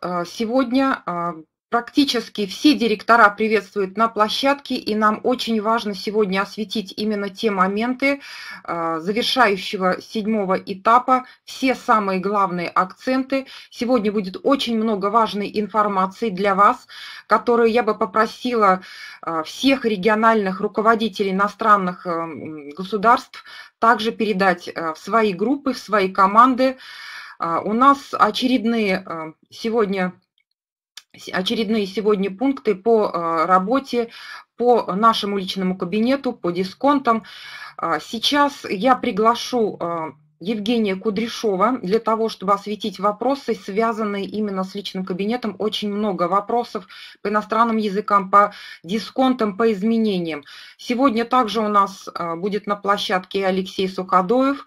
А, сегодня а, практически все директора приветствуют на площадке, и нам очень важно сегодня осветить именно те моменты а, завершающего седьмого этапа, все самые главные акценты. Сегодня будет очень много важной информации для вас, которую я бы попросила всех региональных руководителей иностранных эм, государств также передать э, в свои группы, в свои команды. А, у нас очередные а, сегодня очередные сегодня пункты по а, работе по нашему личному кабинету, по дисконтам. Сейчас я приглашу Евгения Кудряшова для того, чтобы осветить вопросы, связанные именно с личным кабинетом. Очень много вопросов по иностранным языкам, по дисконтам, по изменениям. Сегодня также у нас будет на площадке Алексей Суходоев,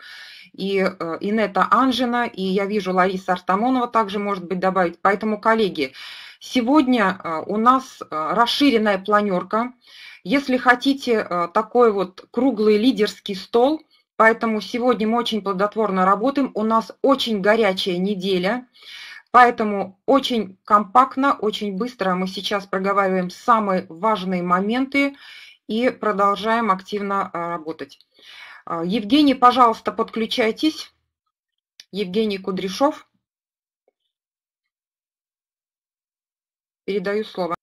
и э, Инета Анжина, и я вижу Лариса Артамонова также может быть добавить. Поэтому, коллеги, сегодня э, у нас э, расширенная планерка. Если хотите такой вот круглый лидерский стол – Поэтому сегодня мы очень плодотворно работаем. У нас очень горячая неделя. Поэтому очень компактно, очень быстро мы сейчас проговариваем самые важные моменты и продолжаем активно работать. А, Евгений, пожалуйста, подключайтесь. Евгений Кудряшов. Передаю слово.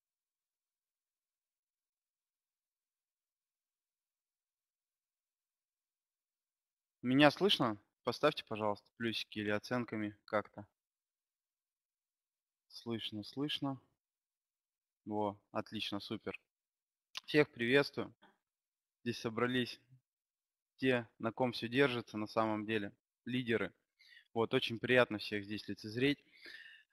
Меня слышно? Поставьте, пожалуйста, плюсики или оценками как-то. Слышно, слышно. Во, отлично, супер. Всех приветствую. Здесь собрались те, на ком все держится на самом деле, лидеры. Вот, очень приятно всех здесь лицезреть.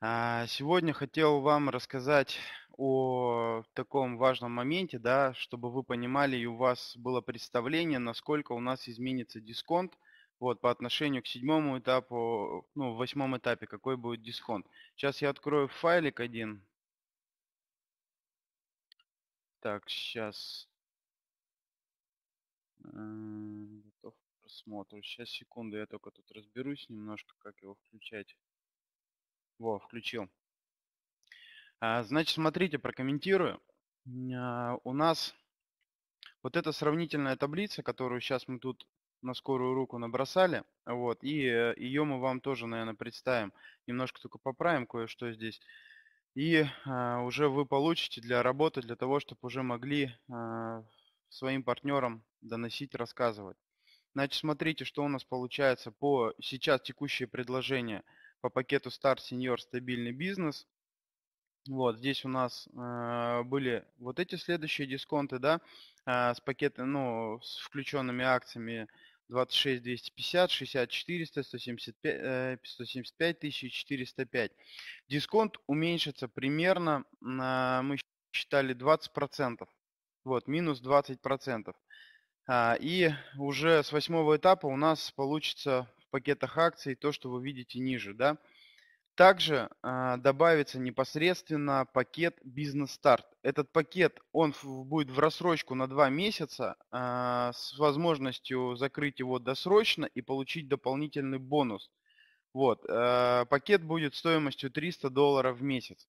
А, сегодня хотел вам рассказать о таком важном моменте, да, чтобы вы понимали и у вас было представление, насколько у нас изменится дисконт вот, по отношению к седьмому этапу, ну, в восьмом этапе, какой будет дисконт. Сейчас я открою файлик один. Так, сейчас Готов к просмотру. Сейчас, секунду, я только тут разберусь немножко, как его включать. Во, включил. А, значит, смотрите, прокомментирую. А, у нас вот эта сравнительная таблица, которую сейчас мы тут на скорую руку набросали, вот, и э, ее мы вам тоже, наверное, представим. Немножко только поправим кое-что здесь. И а, уже вы получите для работы, для того, чтобы уже могли своим партнерам доносить, рассказывать. Значит, смотрите, что у нас получается по сейчас текущее предложение по пакету Start Senior стабильный бизнес. Вот здесь у нас э, были вот эти следующие дисконты, да, э, с пакетом, ну, с включенными акциями 26 250, 60 400, 175, э, 175 тысяч, 405. Дисконт уменьшится примерно, э, мы считали 20 процентов. Вот, минус 20%. А, и уже с восьмого этапа у нас получится в пакетах акций то, что вы видите ниже, да. Также а, добавится непосредственно пакет бизнес-старт. Этот пакет, он будет в рассрочку на 2 месяца а, с возможностью закрыть его досрочно и получить дополнительный бонус. Вот, а, пакет будет стоимостью 300 долларов в месяц.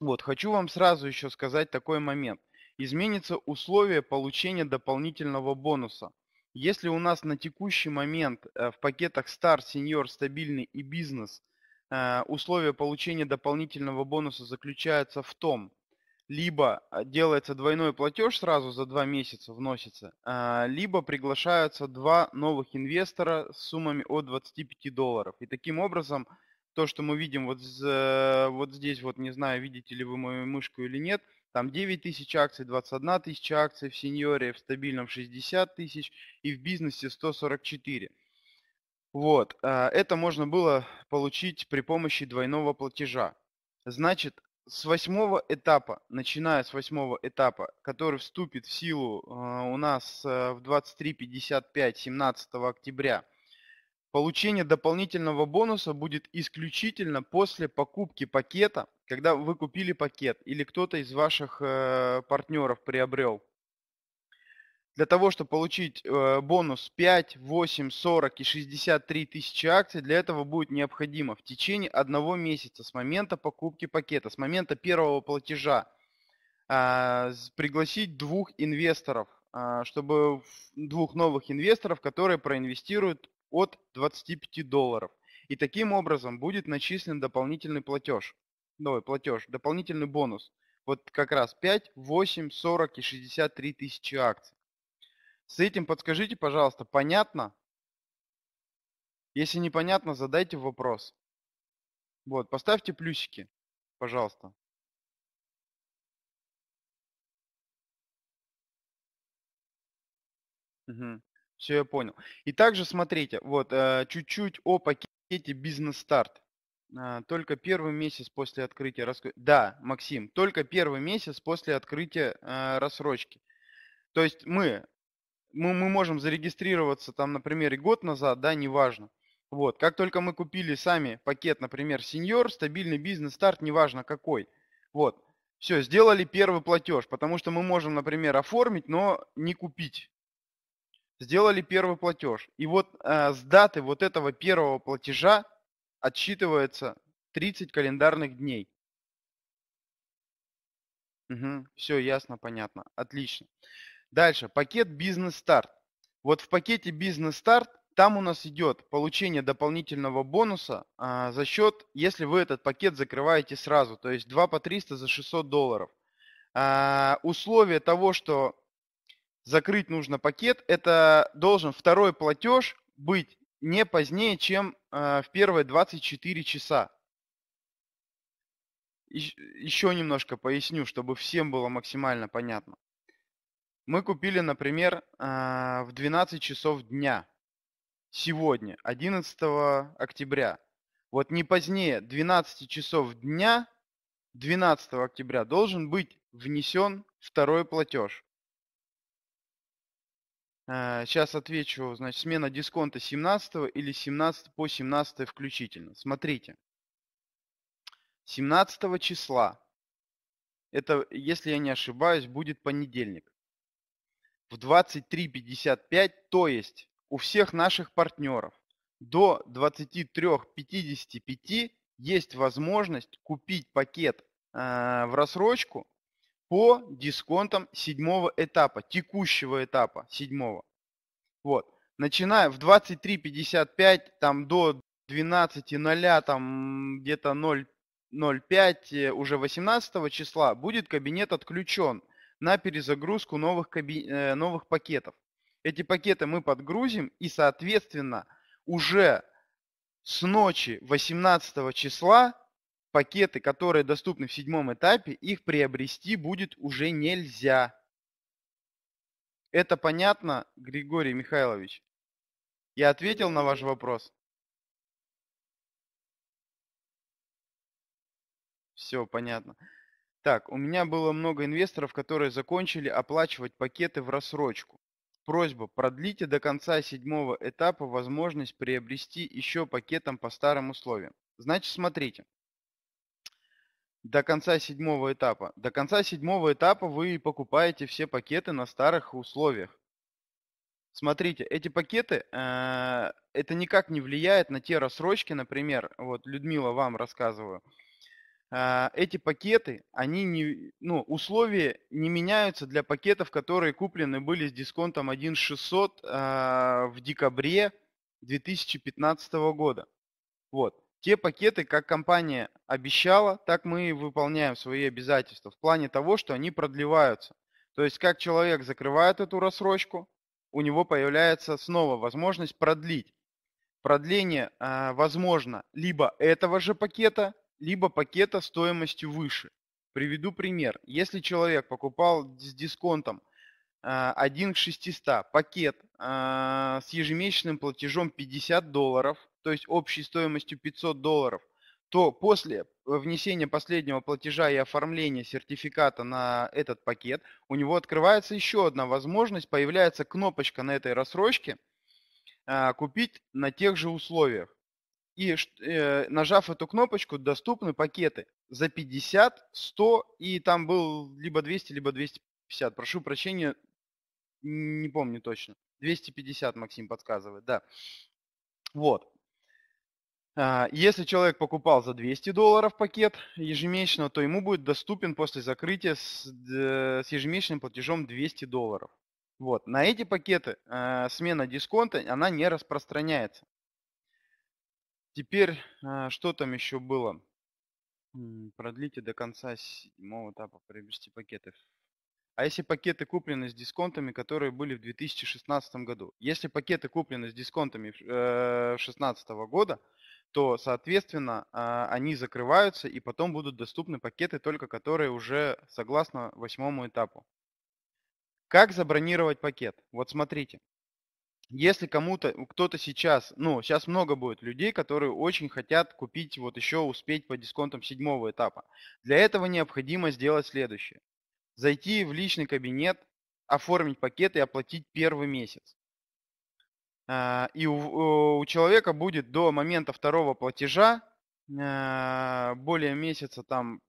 Вот, хочу вам сразу еще сказать такой момент – изменится условие получения дополнительного бонуса. Если у нас на текущий момент э, в пакетах Star, Senior, Стабильный и Бизнес э, условия получения дополнительного бонуса заключается в том, либо э, делается двойной платеж сразу за два месяца вносится, либо приглашаются два новых инвестора с суммами от 25 долларов. И таким образом то, что мы видим вот, вот здесь, вот не знаю, видите ли вы мою мышку или нет, там 9 тысяч акций, 21 тысяча акций в сеньоре, в стабильном 60 тысяч и в бизнесе 144. Вот, э, это можно было получить при помощи двойного платежа. Значит, с восьмого этапа, начиная с восьмого этапа, который вступит в силу э, у нас э, в 23.55 17 октября, получение дополнительного бонуса будет исключительно после покупки пакета когда вы купили пакет или кто-то из ваших э, партнеров приобрел, для того, чтобы получить э, бонус 5, 8, 40 и 63 тысячи акций, для этого будет необходимо в течение одного месяца с момента покупки пакета, с момента первого платежа э, пригласить двух инвесторов, э, чтобы двух новых инвесторов, которые проинвестируют от 25 долларов. И таким образом будет начислен дополнительный платеж. Новый платеж, дополнительный бонус. Вот как раз 5, 8, 40 и 63 тысячи акций. С этим подскажите, пожалуйста, понятно? Если непонятно, задайте вопрос. Вот, поставьте плюсики, пожалуйста. Угу. Все, я понял. И также смотрите, вот э, чуть-чуть о пакете бизнес-старт. А, только первый месяц после открытия рассрочки. Да, Максим, только первый месяц после открытия э, рассрочки. То есть мы, мы, мы можем зарегистрироваться там, например, и год назад, да, неважно. Вот, как только мы купили сами пакет, например, сеньор, стабильный бизнес, старт, неважно какой. Вот, все, сделали первый платеж, потому что мы можем, например, оформить, но не купить. Сделали первый платеж. И вот э, с даты вот этого первого платежа отсчитывается 30 календарных дней. Угу, все ясно, понятно. Отлично. Дальше, пакет бизнес-старт. Вот в пакете бизнес-старт там у нас идет получение дополнительного бонуса а, за счет, если вы этот пакет закрываете сразу, то есть 2 по 300 за 600 долларов. А, условие того, что закрыть нужно пакет, это должен второй платеж быть не позднее, чем э, в первые 24 часа. Ещ- еще немножко поясню, чтобы всем было максимально понятно. Мы купили, например, э, в 12 часов дня сегодня, 11 октября. Вот не позднее 12 часов дня 12 октября должен быть внесен второй платеж. Сейчас э, отвечу. Значит, смена дисконта 17 или 17 по 17 включительно. Смотрите. 17 числа. Это, если я не ошибаюсь, будет понедельник. В 23.55, то есть у всех наших партнеров до 23.55 есть возможность купить пакет э, в рассрочку по дисконтам седьмого этапа, текущего этапа седьмого. Вот. Начиная в 23.55, там до 12.00, там где-то 0.05, э, уже 18 числа будет кабинет отключен на перезагрузку новых, каби... Э, новых пакетов. Эти пакеты мы подгрузим и, соответственно, уже с ночи 18 числа пакеты, которые доступны в седьмом этапе, их приобрести будет уже нельзя. Это понятно, Григорий Михайлович? Я ответил на ваш вопрос? Все понятно. Так, у меня было много инвесторов, которые закончили оплачивать пакеты в рассрочку. Просьба, продлите до конца седьмого этапа возможность приобрести еще пакетом по старым условиям. Значит, смотрите до конца седьмого этапа. До конца седьмого этапа вы покупаете все пакеты на старых условиях. Смотрите, эти пакеты, э, это никак не влияет на те рассрочки, например, вот Людмила вам рассказываю. Э, эти пакеты, они не, ну, условия не меняются для пакетов, которые куплены были с дисконтом 1600 э, в декабре 2015 года. Вот те пакеты, как компания обещала, так мы и выполняем свои обязательства в плане того, что они продлеваются. То есть как человек закрывает эту рассрочку, у него появляется снова возможность продлить. Продление э, возможно либо этого же пакета, либо пакета стоимостью выше. Приведу пример. Если человек покупал с дисконтом 1 а, к 600 пакет э, с ежемесячным платежом 50 долларов – то есть общей стоимостью 500 долларов, то после э, внесения последнего платежа и оформления сертификата на этот пакет у него открывается еще одна возможность, появляется кнопочка на этой рассрочке а, «Купить на тех же условиях». И э, нажав эту кнопочку, доступны пакеты за 50, 100 и там был либо 200, либо 250. Прошу прощения, не помню точно. 250 Максим подсказывает, да. Вот. А, если человек покупал за 200 долларов пакет ежемесячно, то ему будет доступен после закрытия с, э, с ежемесячным платежом 200 долларов. Вот. На эти пакеты а, смена дисконта, она не распространяется. Теперь, а, что там еще было? Продлите до конца седьмого этапа приобрести пакеты. А если пакеты куплены с дисконтами, которые были в 2016 году? Если пакеты куплены с дисконтами 2016 э, года, то, соответственно, а, они закрываются, и потом будут доступны пакеты, только которые уже согласно восьмому этапу. Как забронировать пакет? Вот смотрите. Если кому-то, кто-то сейчас, ну, сейчас много будет людей, которые очень хотят купить, вот еще успеть по дисконтам седьмого этапа. Для этого необходимо сделать следующее. Зайти в личный кабинет, оформить пакет и оплатить первый месяц. А, и у, у человека будет до момента второго платежа а, более месяца там,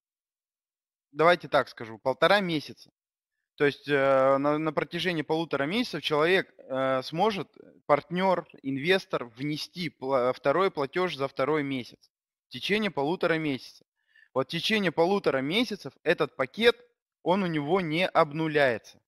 давайте так скажу, полтора месяца. То есть э, на, на протяжении полутора месяцев человек э, сможет, э, партнер, инвестор, внести второй платеж за второй месяц в течение полутора месяцев. Вот в течение полутора месяцев этот пакет, он у него не обнуляется.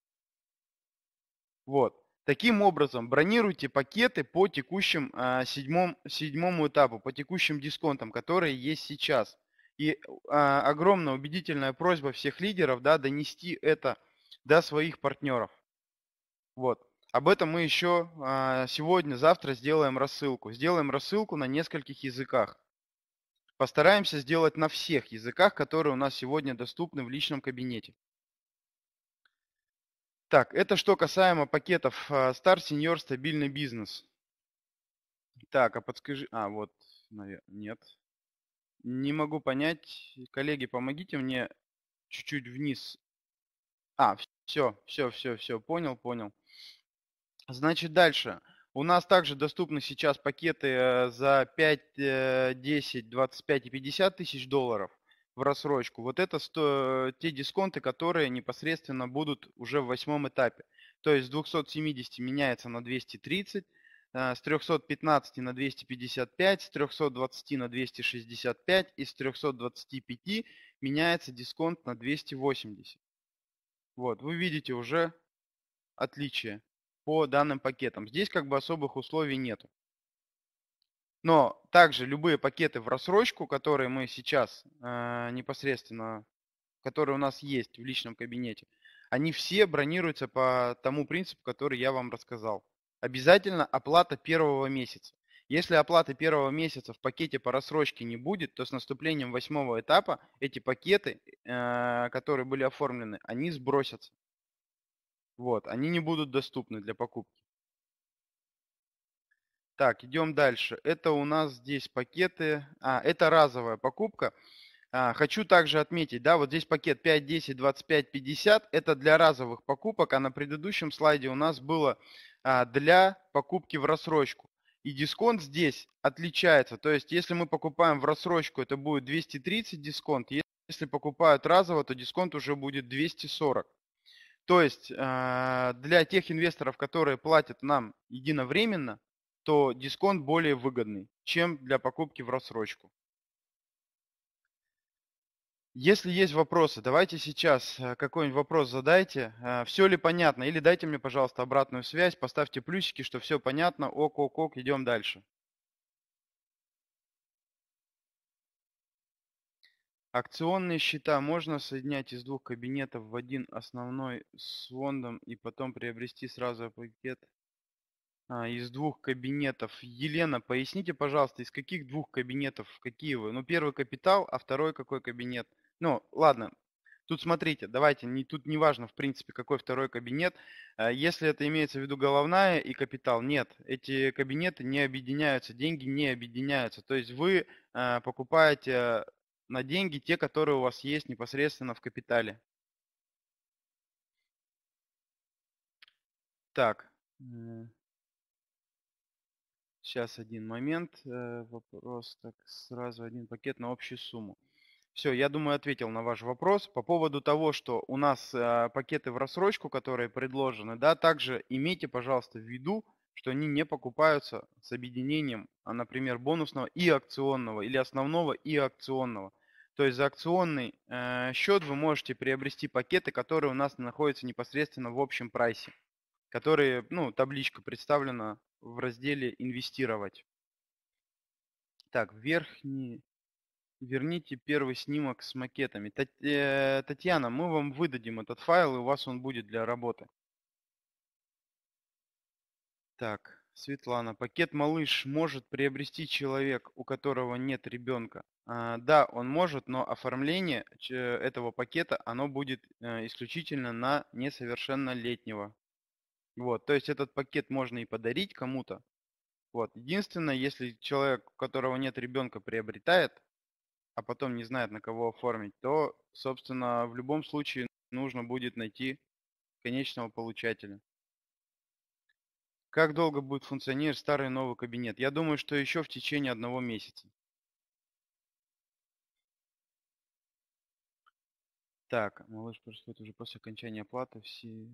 Вот. Таким образом, бронируйте пакеты по текущим а, седьмом, седьмому этапу, по текущим дисконтам, которые есть сейчас. И а, огромная убедительная просьба всех лидеров да, донести это до своих партнеров. Вот. Об этом мы еще а, сегодня, завтра сделаем рассылку. Сделаем рассылку на нескольких языках. Постараемся сделать на всех языках, которые у нас сегодня доступны в личном кабинете. Так, это что касаемо пакетов Star а, Senior стабильный бизнес. Так, а подскажи... А, вот, наверное, нет. Не могу понять. Коллеги, помогите мне чуть-чуть вниз. А, все, все, все, все, понял, понял. Значит, дальше. У нас также доступны сейчас пакеты э, за 5, 10, 25 и 50 тысяч долларов в рассрочку. Вот это сто, те дисконты, которые непосредственно будут уже в восьмом этапе. То есть с 270 меняется на 230, э, с 315 на 255, с 320 на 265 и с 325 меняется дисконт на 280. Вот, вы видите уже отличие по данным пакетам. Здесь как бы особых условий нету. Но также любые пакеты в рассрочку, которые мы сейчас э, непосредственно, которые у нас есть в личном кабинете, они все бронируются по тому принципу, который я вам рассказал. Обязательно оплата первого месяца. Если оплаты первого месяца в пакете по рассрочке не будет, то с наступлением восьмого этапа эти пакеты, э, которые были оформлены, они сбросятся. Вот, они не будут доступны для покупки. Так, идем дальше. Это у нас здесь пакеты. А, это разовая покупка. А, хочу также отметить, да, вот здесь пакет 5, 10, 25, 50. Это для разовых покупок, а на предыдущем слайде у нас было а, для покупки в рассрочку. И дисконт здесь отличается. То есть, если мы покупаем в рассрочку, это будет 230 дисконт. Если покупают разово, то дисконт уже будет 240. То есть, а, для тех инвесторов, которые платят нам единовременно, то дисконт более выгодный, чем для покупки в рассрочку. Если есть вопросы, давайте сейчас э, какой-нибудь вопрос задайте. Э, все ли понятно? Или дайте мне, пожалуйста, обратную связь, поставьте плюсики, что все понятно. Ок, ок, ок, идем дальше. Акционные счета можно соединять из двух кабинетов в один основной с фондом и потом приобрести сразу пакет а, из двух кабинетов. Елена, поясните, пожалуйста, из каких двух кабинетов, какие вы? Ну, первый капитал, а второй какой кабинет? Ну, ладно, тут смотрите, давайте, не, тут не важно, в принципе, какой второй кабинет. А, если это имеется в виду головная и капитал, нет, эти кабинеты не объединяются, деньги не объединяются. То есть вы а, покупаете на деньги те, которые у вас есть непосредственно в капитале. Так. Сейчас один момент. Э, вопрос. Так, сразу один пакет на общую сумму. Все, я думаю, ответил на ваш вопрос. По поводу того, что у нас э, пакеты в рассрочку, которые предложены, да, также имейте, пожалуйста, в виду, что они не покупаются с объединением, а, например, бонусного и акционного, или основного и акционного. То есть за акционный э, счет вы можете приобрести пакеты, которые у нас находятся непосредственно в общем прайсе, которые, ну, табличка представлена в разделе «Инвестировать». Так, верхний, верните первый снимок с макетами. Э, Татьяна, мы вам выдадим этот файл, и у вас он будет для работы. Так, Светлана, пакет «Малыш» может приобрести человек, у которого нет ребенка. А, да, он может, но оформление э, этого пакета, оно будет э, исключительно на несовершеннолетнего. Вот, то есть этот пакет можно и подарить кому-то. Вот, единственное, если человек, у которого нет ребенка, приобретает, а потом не знает, на кого оформить, то, собственно, в любом случае нужно будет найти конечного получателя. Как долго будет функционировать старый новый кабинет? Я думаю, что еще в течение одного месяца. Так, малыш происходит уже после окончания оплаты. Все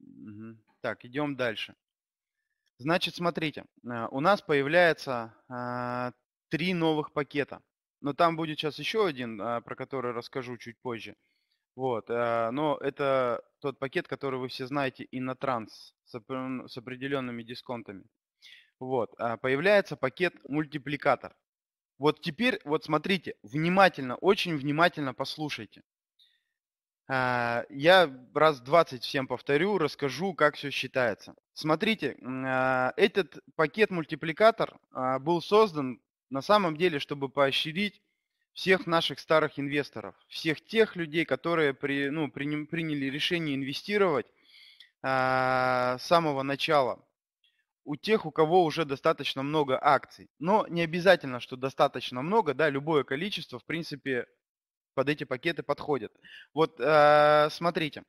Угу. Так, идем дальше. Значит, смотрите, э, у нас появляется а, три новых пакета. Но там будет сейчас еще один, а, про который расскажу чуть позже. Вот, а, но это тот пакет, который вы все знаете, Инотранс, с, оп- с определенными дисконтами. Вот, а, появляется пакет мультипликатор. Вот теперь, вот смотрите, внимательно, очень внимательно послушайте. А, я раз 20 всем повторю, расскажу, как все считается. Смотрите, а, этот пакет-мультипликатор а, был создан на самом деле, чтобы поощрить всех наших старых инвесторов, всех тех людей, которые при, ну, при, приняли решение инвестировать с самого начала, у тех, у кого уже достаточно много акций. Но не обязательно, что достаточно много, да, любое количество, в принципе, под эти пакеты подходят. Вот э, смотрите.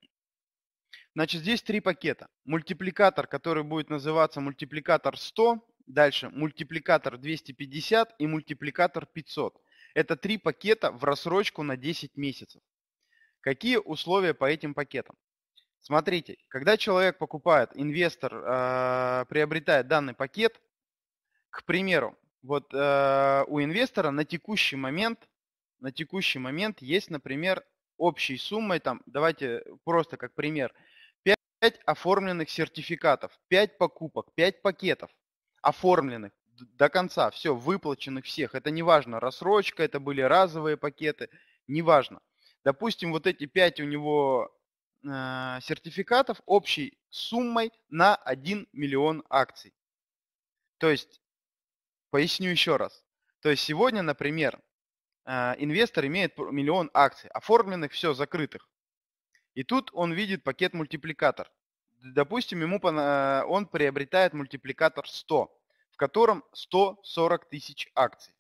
Значит, здесь три пакета. Мультипликатор, который будет называться мультипликатор 100, дальше мультипликатор 250 и мультипликатор 500. Это три пакета в рассрочку на 10 месяцев. Какие условия по этим пакетам? Смотрите, когда человек покупает, инвестор э, приобретает данный пакет, к примеру, вот э, у инвестора на текущий момент на текущий момент есть, например, общей суммой, там, давайте просто как пример, 5 оформленных сертификатов, 5 покупок, 5 пакетов оформленных до конца, все, выплаченных всех. Это не важно, рассрочка, это были разовые пакеты, не важно. Допустим, вот эти 5 у него э, сертификатов общей суммой на 1 миллион акций. То есть, поясню еще раз. То есть сегодня, например, а, инвестор имеет миллион акций, оформленных, все, закрытых. И тут он видит пакет-мультипликатор. Допустим, ему он приобретает мультипликатор 100, в котором 140 тысяч акций.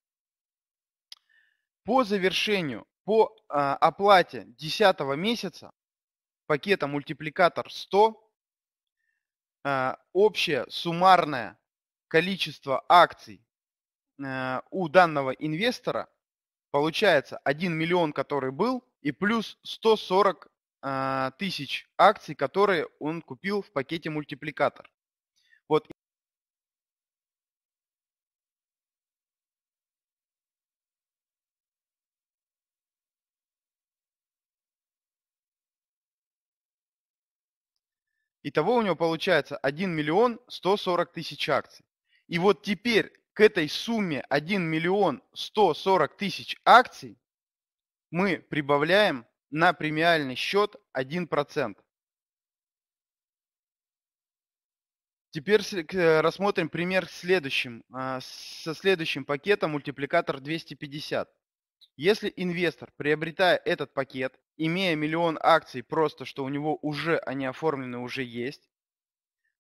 По завершению, по а, оплате 10 месяца пакета мультипликатор 100, а, общее суммарное количество акций у данного инвестора – Получается 1 миллион, который был, и плюс 140 э, а, тысяч акций, которые он купил в пакете мультипликатор. Вот. Итого у него получается 1 миллион 140 тысяч акций. И вот теперь к этой сумме 1 миллион 140 тысяч акций мы прибавляем на премиальный счет 1%. Теперь э, рассмотрим пример следующим, а, со следующим пакетом мультипликатор 250. Если инвестор, приобретая этот пакет, имея миллион акций просто, что у него уже они оформлены, уже есть,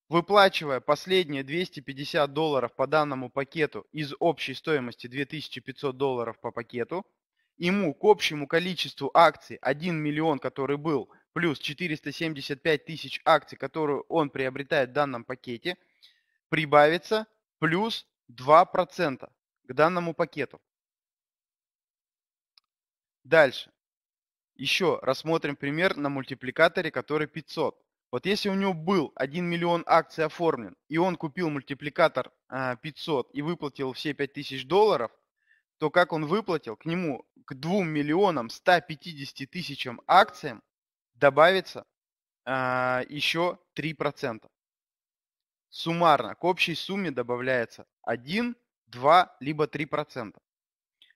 Выплачивая последние 250 долларов по данному пакету из общей стоимости 2500 долларов по пакету, ему к общему количеству акций 1 миллион, который был, плюс 475 тысяч акций, которую он приобретает в данном пакете, прибавится плюс 2% к данному пакету. Дальше. Еще рассмотрим пример на мультипликаторе, который 500. Вот если у него был 1 миллион акций оформлен, и он купил мультипликатор 500 а, и выплатил все 5000 долларов, то как он выплатил, к нему, к 2 миллионам 150 тысячам акциям добавится а, еще 3%. Суммарно к общей сумме добавляется 1, 2, либо 3%.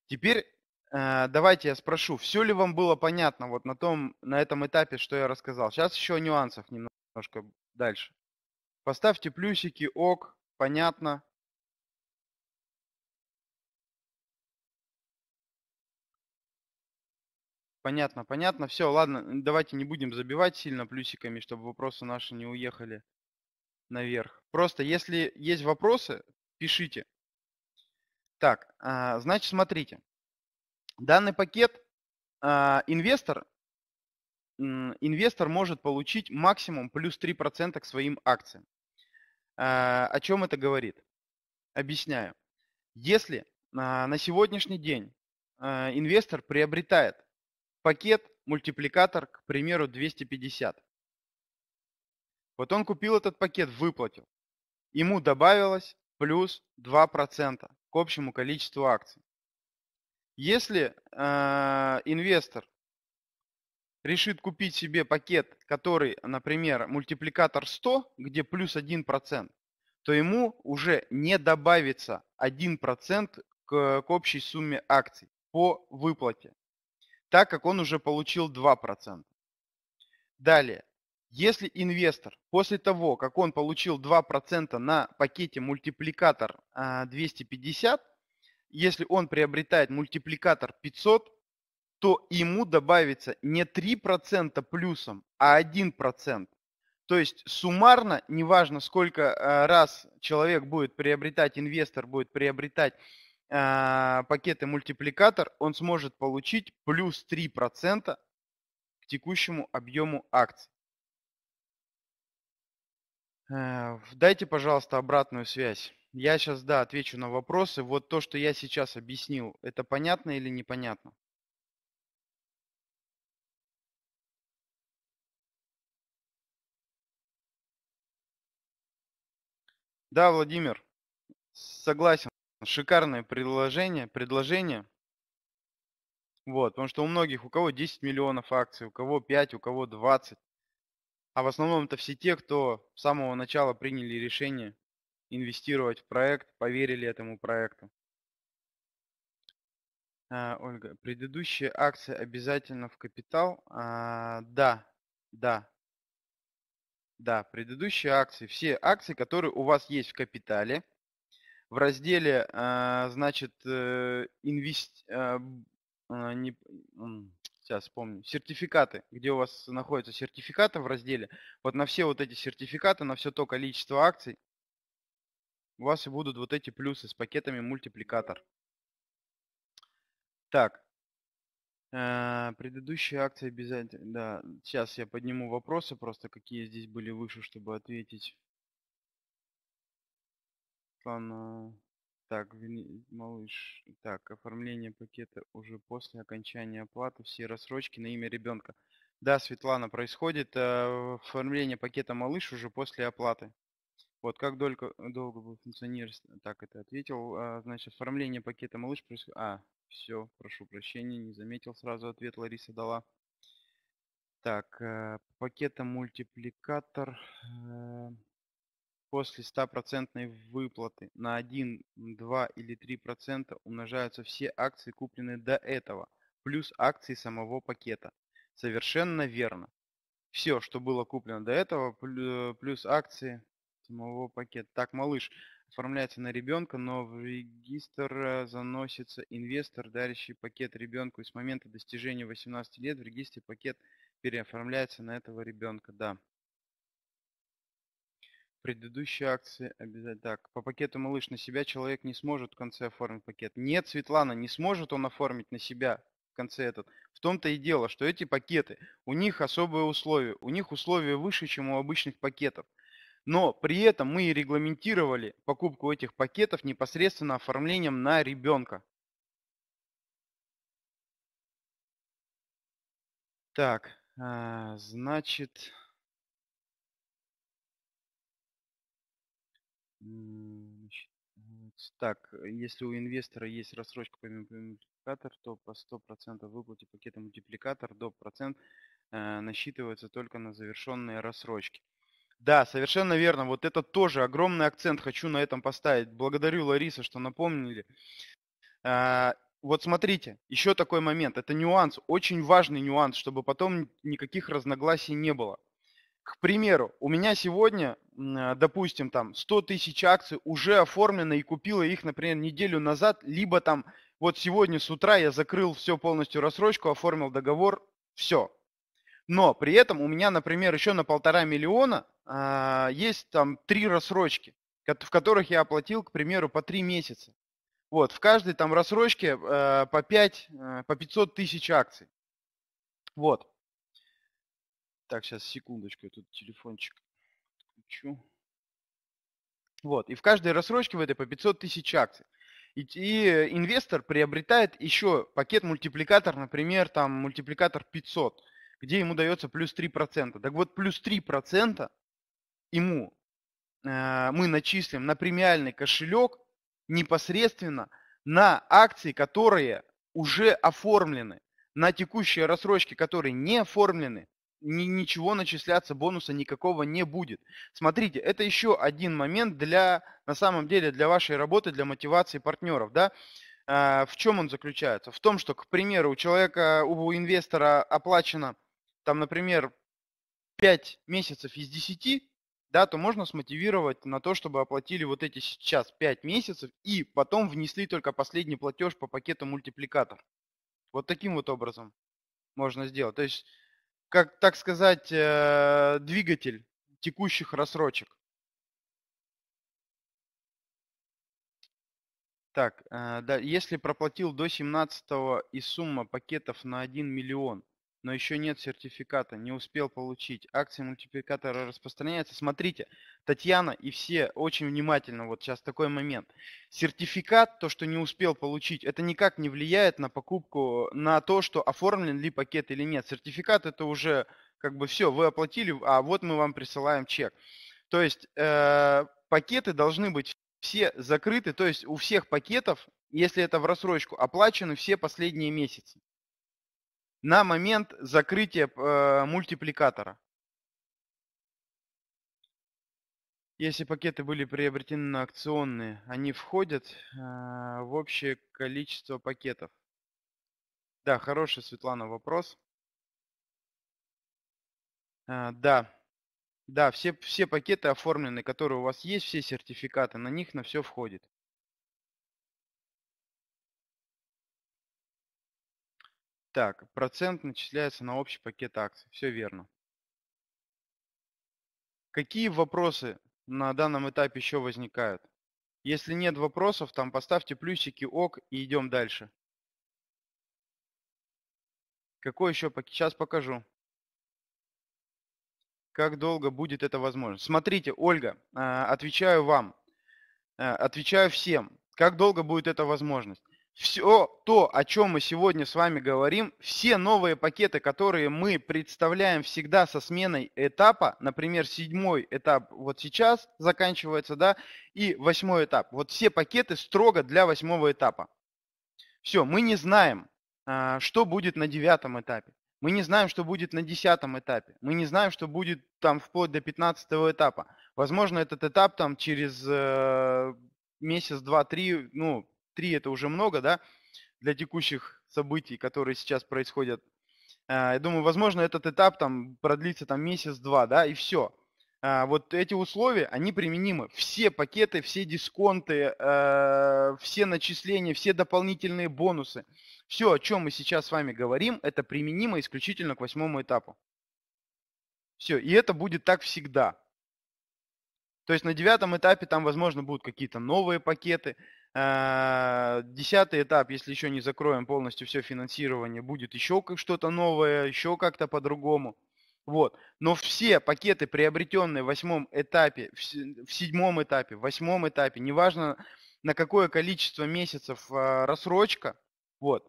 Теперь а, давайте я спрошу, все ли вам было понятно вот на, том, на этом этапе, что я рассказал. Сейчас еще нюансов немного немножко дальше. Поставьте плюсики, ок, понятно. Понятно, понятно. Все, ладно, давайте не будем забивать сильно плюсиками, чтобы вопросы наши не уехали наверх. Просто если есть вопросы, пишите. Так, а, значит, смотрите. Данный пакет а, инвестор инвестор может получить максимум плюс 3% к своим акциям. А, о чем это говорит? Объясняю. Если а, на сегодняшний день а, инвестор приобретает пакет мультипликатор, к примеру, 250. Вот он купил этот пакет, выплатил. Ему добавилось плюс 2% к общему количеству акций. Если э, инвестор решит купить себе пакет, который, например, мультипликатор 100, где плюс 1%, то ему уже не добавится 1% к, к общей сумме акций по выплате, так как он уже получил 2%. Далее, если инвестор после того, как он получил 2% на пакете мультипликатор 250, а, если он приобретает мультипликатор 500, то ему добавится не 3% плюсом, а 1%. То есть суммарно, неважно сколько а, раз человек будет приобретать, инвестор будет приобретать а, пакеты мультипликатор, он сможет получить плюс 3% к текущему объему акций. Э, дайте, пожалуйста, обратную связь. Я сейчас, да, отвечу на вопросы. Вот то, что я сейчас объяснил, это понятно или непонятно? Да, Владимир, согласен. Шикарное предложение, предложение. Вот, потому что у многих, у кого 10 миллионов акций, у кого 5, у кого 20. А в основном это все те, кто с самого начала приняли решение инвестировать в проект, поверили этому проекту. А, Ольга, предыдущие акции обязательно в капитал? А, да, да, да, предыдущие акции. Все акции, которые у вас есть в капитале, в разделе, а, значит, э, инвест... Сейчас а, а, вспомню. Сертификаты, где у вас находятся сертификаты в разделе. Вот на все вот эти сертификаты, на все то количество акций у вас и будут вот эти плюсы с пакетами мультипликатор. Так, Э, предыдущая акция обязательно... Да, сейчас я подниму вопросы просто, какие здесь были выше, чтобы ответить. План... Так, малыш. Так, оформление пакета уже после окончания оплаты, все рассрочки на имя ребенка. Да, Светлана, происходит э, оформление пакета малыш уже после оплаты. Вот как долго, долго был функционер, так это ответил, а, значит, оформление пакета малыш, происходит, а, все, прошу прощения, не заметил сразу ответ Лариса дала. Так, э, пакета мультипликатор э, после 100% выплаты на 1, 2 или 3% умножаются все акции, купленные до этого, плюс акции самого пакета. Совершенно верно. Все, что было куплено до этого, плюс акции самого пакета. Так, малыш, оформляется на ребенка, но в регистр э, заносится инвестор, дарящий пакет ребенку. И с момента достижения 18 лет в регистре пакет переоформляется на этого ребенка, да. Предыдущие акции обязательно. Так, по пакету «Малыш на себя» человек не сможет в конце оформить пакет. Нет, Светлана, не сможет он оформить на себя в конце этот. В том-то и дело, что эти пакеты, у них особые условия. У них условия выше, чем у обычных пакетов. Но при этом мы и регламентировали покупку этих пакетов непосредственно оформлением на ребенка. Так, а, значит... Так, если у инвестора есть рассрочка по мультипликатор, то по 100% выплате пакета мультипликатор до процент э, насчитывается только на завершенные рассрочки. Да, совершенно верно. Вот это тоже огромный акцент хочу на этом поставить. Благодарю, Лариса, что напомнили. А, вот смотрите, еще такой момент. Это нюанс, очень важный нюанс, чтобы потом никаких разногласий не было. К примеру, у меня сегодня, а, допустим, там 100 тысяч акций уже оформлено и купила их, например, неделю назад, либо там вот сегодня с утра я закрыл все полностью рассрочку, оформил договор, все. Но при этом у меня, например, еще на полтора миллиона – а, есть там три рассрочки, в которых я оплатил, к примеру, по три месяца. Вот, в каждой там рассрочке э, по 5, э, по 500 тысяч акций. Вот. Так, сейчас, секундочку, я тут телефончик отключу. Вот, и в каждой рассрочке в этой по 500 тысяч акций. И, и инвестор приобретает еще пакет-мультипликатор, например, там мультипликатор 500, где ему дается плюс 3%. Так вот, плюс 3% ему э, мы начислим на премиальный кошелек непосредственно на акции, которые уже оформлены, на текущие рассрочки, которые не оформлены, ни, ничего начисляться, бонуса никакого не будет. Смотрите, это еще один момент для, на самом деле, для вашей работы, для мотивации партнеров, да. Э, в чем он заключается? В том, что, к примеру, у человека, у инвестора оплачено, там, например, 5 месяцев из 10, да, то можно смотивировать на то, чтобы оплатили вот эти сейчас 5 месяцев и потом внесли только последний платеж по пакету мультипликатор. Вот таким вот образом можно сделать. То есть, как так сказать, э, двигатель текущих рассрочек. Так, э, да, если проплатил до 17 и сумма пакетов на 1 миллион, но еще нет сертификата, не успел получить. Акции мультипликатора распространяются. Смотрите, Татьяна и все очень внимательно, вот сейчас такой момент. Сертификат, то, что не успел получить, это никак не влияет на покупку, на то, что оформлен ли пакет или нет. Сертификат это уже как бы все, вы оплатили, а вот мы вам присылаем чек. То есть э, пакеты должны быть все закрыты, то есть у всех пакетов, если это в рассрочку, оплачены все последние месяцы на момент закрытия э, мультипликатора. Если пакеты были приобретены на акционные, они входят э, в общее количество пакетов. Да, хороший, Светлана, вопрос. Э, да, да, все, все пакеты оформлены, которые у вас есть, все сертификаты, на них на все входит. Так, процент начисляется на общий пакет акций. Все верно. Какие вопросы на данном этапе еще возникают? Если нет вопросов, там поставьте плюсики ок и идем дальше. Какой еще пакет? Сейчас покажу. Как долго будет это возможно? Смотрите, Ольга, а, отвечаю вам, а, отвечаю всем. Как долго будет эта возможность? все то, о чем мы сегодня с вами говорим, все новые пакеты, которые мы представляем всегда со сменой этапа, например, седьмой этап вот сейчас заканчивается, да, и восьмой этап. Вот все пакеты строго для восьмого этапа. Все, мы не знаем, а, что будет на девятом этапе. Мы не знаем, что будет на десятом этапе. Мы не знаем, что будет там вплоть до пятнадцатого этапа. Возможно, этот этап там через э, месяц, два, три, ну, три это уже много, да, для текущих событий, которые сейчас происходят. А, я думаю, возможно, этот этап там продлится там месяц-два, да, и все. А, вот эти условия, они применимы. Все пакеты, все дисконты, а, все начисления, все дополнительные бонусы. Все, о чем мы сейчас с вами говорим, это применимо исключительно к восьмому этапу. Все, и это будет так всегда. То есть на девятом этапе там, возможно, будут какие-то новые пакеты, а, десятый этап, если еще не закроем полностью все финансирование, будет еще как что-то новое, еще как-то по-другому. Вот. Но все пакеты, приобретенные в восьмом этапе, в седьмом этапе, в восьмом этапе, неважно на какое количество месяцев а, рассрочка, вот,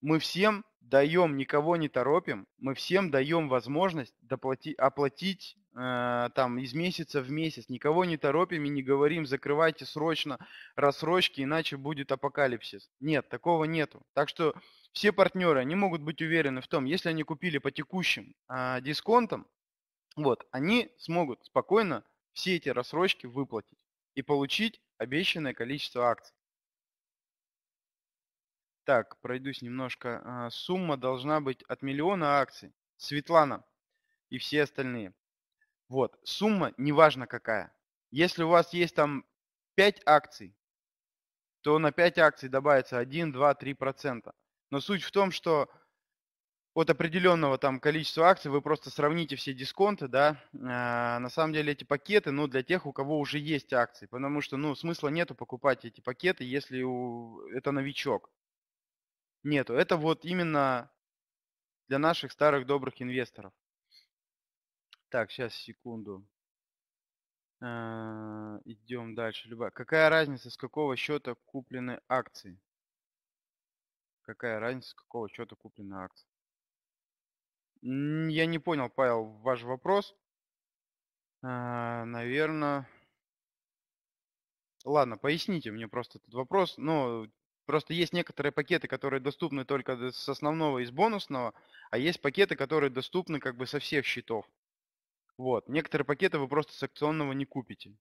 мы всем даем, никого не торопим, мы всем даем возможность доплати, оплатить Э, там из месяца в месяц. Никого не торопим и не говорим, закрывайте срочно рассрочки, иначе будет апокалипсис. Нет, такого нету. Так что все партнеры, они могут быть уверены в том, если они купили по текущим э, дисконтам, вот, они смогут спокойно все эти рассрочки выплатить и получить обещанное количество акций. Так, пройдусь немножко. А, сумма должна быть от миллиона акций. Светлана и все остальные. Вот, сумма неважно какая. Если у вас есть там 5 акций, то на 5 акций добавится 1, 2, 3 процента. Но суть в том, что от определенного там количества акций вы просто сравните все дисконты, да, а, на самом деле эти пакеты, ну, для тех, у кого уже есть акции, потому что, ну, смысла нету покупать эти пакеты, если у... это новичок. Нету. Это вот именно для наших старых добрых инвесторов. Так, сейчас, секунду. А, идем дальше. Любая. Какая разница, с какого счета куплены акции? Какая разница, с какого счета куплены акции? Я не понял, Павел, ваш вопрос. А, наверное... Ладно, поясните мне просто этот вопрос. Ну, просто есть некоторые пакеты, которые доступны только с основного и с бонусного, а есть пакеты, которые доступны как бы со всех счетов. Вот. Некоторые пакеты вы просто с акционного не купите.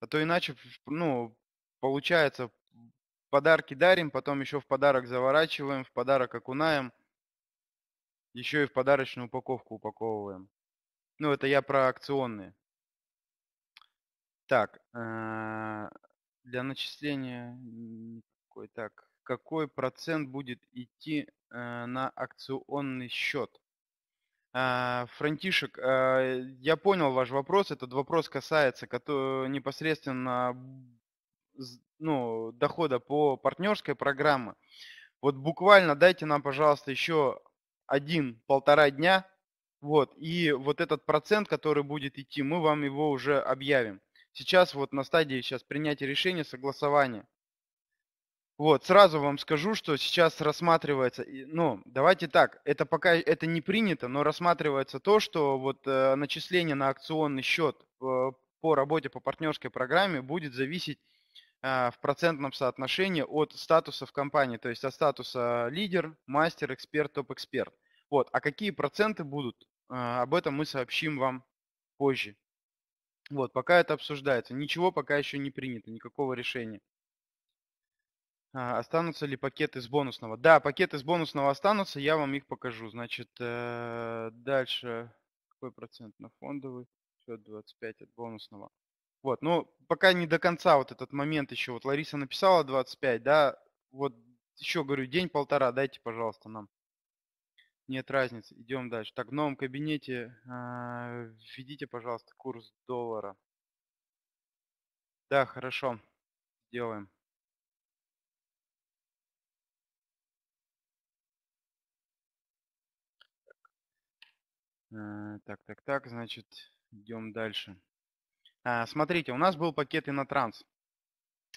А то иначе, ну, получается, подарки дарим, потом еще в подарок заворачиваем, в подарок окунаем, еще и в подарочную упаковку упаковываем. Ну, это я про акционные. Так, э, для начисления никакой. Так, какой процент будет идти э, на акционный счет? А, Франтишек, а, я понял ваш вопрос. Этот вопрос касается непосредственно ну, дохода по партнерской программе. Вот буквально дайте нам, пожалуйста, еще один-полтора дня. Вот, и вот этот процент, который будет идти, мы вам его уже объявим. Сейчас вот на стадии сейчас принятия решения, согласования. Вот, сразу вам скажу, что сейчас рассматривается, ну, давайте так, это пока это не принято, но рассматривается то, что вот э, начисление на акционный счет э, по работе по партнерской программе будет зависеть э, в процентном соотношении от статуса в компании, то есть от статуса лидер, мастер, эксперт, топ-эксперт. Вот, а какие проценты будут, э, об этом мы сообщим вам позже. Вот, пока это обсуждается. Ничего пока еще не принято, никакого решения. А, останутся ли пакеты с бонусного? Да, пакеты с бонусного останутся, я вам их покажу. Значит, э, дальше какой процент на фондовый? Все, 25 от бонусного. Вот, ну, пока не до конца вот этот момент еще. Вот Лариса написала 25, да, вот еще говорю, день-полтора, дайте, пожалуйста, нам. Нет разницы, идем дальше. Так, в новом кабинете а, введите, пожалуйста, курс доллара. Да, хорошо, делаем. Э, так, так, так, значит, идем дальше. А, смотрите, у нас был пакет Инотранс.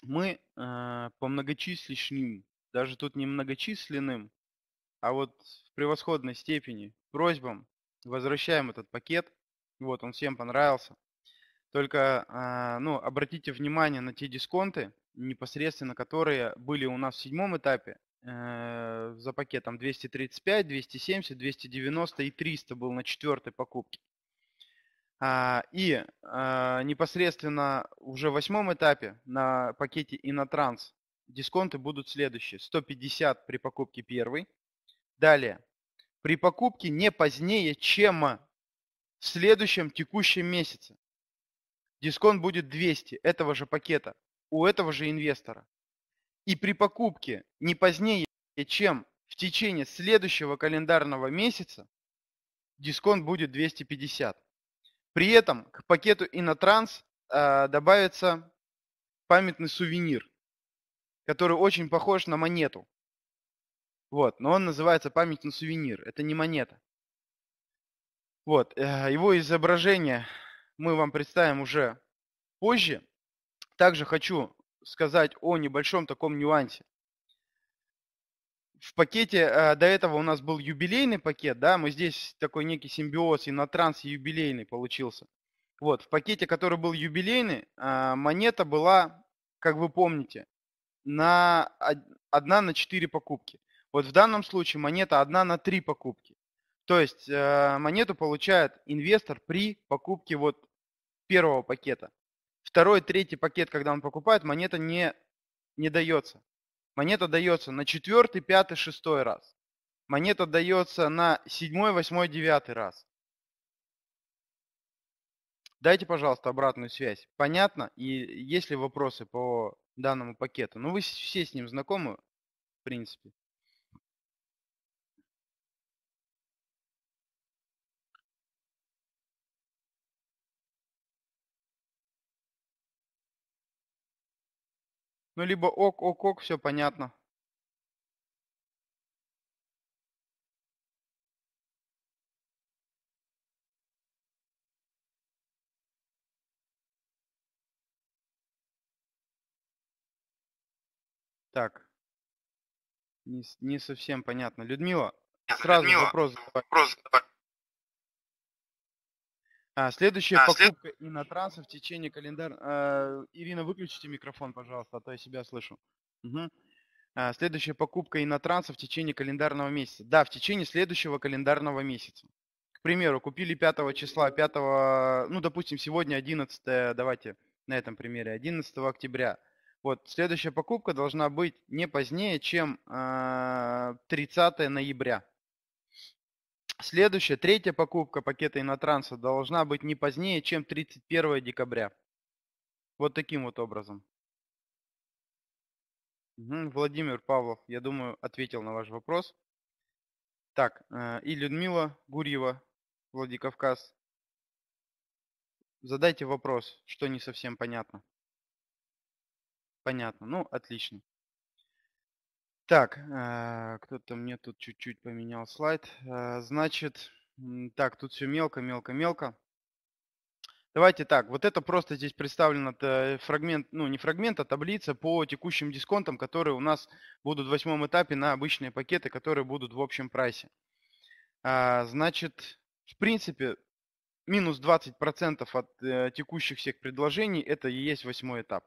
Мы э, по многочисленным, даже тут не многочисленным, а вот в превосходной степени просьбам возвращаем этот пакет. Вот, он всем понравился. Только, а, ну, обратите внимание на те дисконты, непосредственно которые были у нас в седьмом этапе э, за пакетом 235, 270, 290 и 300 был на четвертой покупке. А, и а, непосредственно уже в восьмом этапе на пакете Инотранс дисконты будут следующие. 150 при покупке первой. Далее. При покупке не позднее, чем в следующем текущем месяце. Дисконт будет 200 этого же пакета у этого же инвестора и при покупке не позднее, чем в течение следующего календарного месяца, дисконт будет 250. При этом к пакету Инотранс э, добавится памятный сувенир, который очень похож на монету. Вот, но он называется памятный сувенир, это не монета. Вот, э, его изображение мы вам представим уже позже. Также хочу сказать о небольшом таком нюансе. В пакете э, до этого у нас был юбилейный пакет, да, мы здесь такой некий симбиоз и на транс юбилейный получился. Вот, в пакете, который был юбилейный, э, монета была, как вы помните, на одна на 4 покупки. Вот в данном случае монета одна на 3 покупки. То есть э, монету получает инвестор при покупке вот первого пакета. Второй, третий пакет, когда он покупает, монета не, не дается. Монета дается на четвертый, пятый, шестой раз. Монета дается на седьмой, восьмой, девятый раз. Дайте, пожалуйста, обратную связь. Понятно? И есть ли вопросы по данному пакету? Ну, вы все с ним знакомы, в принципе. Ну, либо ок, ок, ок, все понятно. Так. Не, не совсем понятно. Людмила, сразу Людмила, вопрос. вопрос а, следующая а, покупка след... инотранса в течение календаря... А, Ирина, выключите микрофон, пожалуйста, а то я себя слышу. Угу. А, следующая покупка инотранса в течение календарного месяца. Да, в течение следующего календарного месяца. К примеру, купили 5 числа, 5, ну, допустим, сегодня 11, давайте на этом примере, 11 октября. Вот, следующая покупка должна быть не позднее, чем э, а, 30 ноября. Следующая, третья покупка пакета инотранса должна быть не позднее, чем 31 декабря. Вот таким вот образом. Угу, Владимир Павлов, я думаю, ответил на ваш вопрос. Так, э, и Людмила Гурьева, Владикавказ. Задайте вопрос, что не совсем понятно. Понятно, ну отлично. Так, а, кто-то мне тут чуть-чуть поменял слайд. А, значит, так, тут все мелко, мелко, мелко. Давайте так, вот это просто здесь представлено фрагмент, ну не фрагмент, а таблица по текущим дисконтам, которые у нас будут в восьмом этапе на обычные пакеты, которые будут в общем прайсе. А, значит, в принципе, минус 20% от э, текущих всех предложений, это и есть восьмой этап.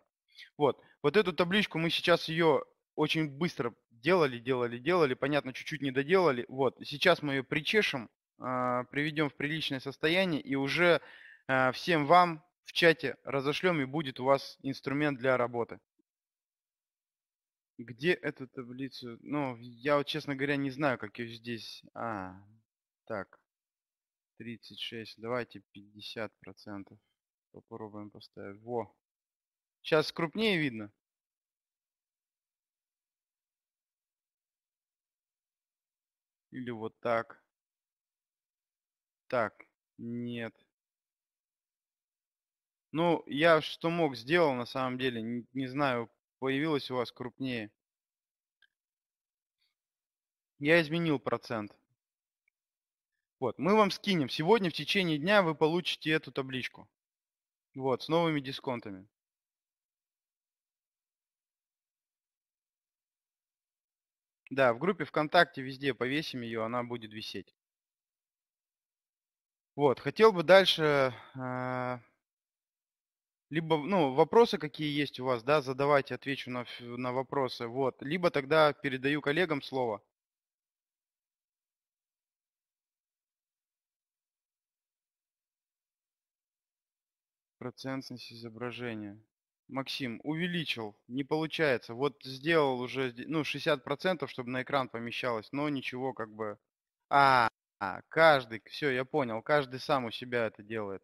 Вот. Вот эту табличку мы сейчас ее очень быстро делали, делали, делали, понятно, чуть-чуть не доделали. Вот, сейчас мы ее причешем, а, приведем в приличное состояние и уже а, всем вам в чате разошлем и будет у вас инструмент для работы. Где эту таблицу? Ну, я вот, честно говоря, не знаю, как ее здесь... А, так. 36, давайте 50%. Попробуем поставить. Во. Сейчас крупнее видно? Или вот так. Так, нет. Ну, я что мог сделал на самом деле. Не, не знаю, появилось у вас крупнее. Я изменил процент. Вот, мы вам скинем. Сегодня в течение дня вы получите эту табличку. Вот, с новыми дисконтами. Да, в группе ВКонтакте везде повесим ее, она будет висеть. Вот, хотел бы дальше э, либо, ну, вопросы какие есть у вас, да, задавайте, отвечу на, на вопросы. Вот, либо тогда передаю коллегам слово. Процентность изображения. Максим, увеличил, не получается. Вот сделал уже, ну, 60%, чтобы на экран помещалось, но ничего, как бы... А, а, каждый, все, я понял, каждый сам у себя это делает.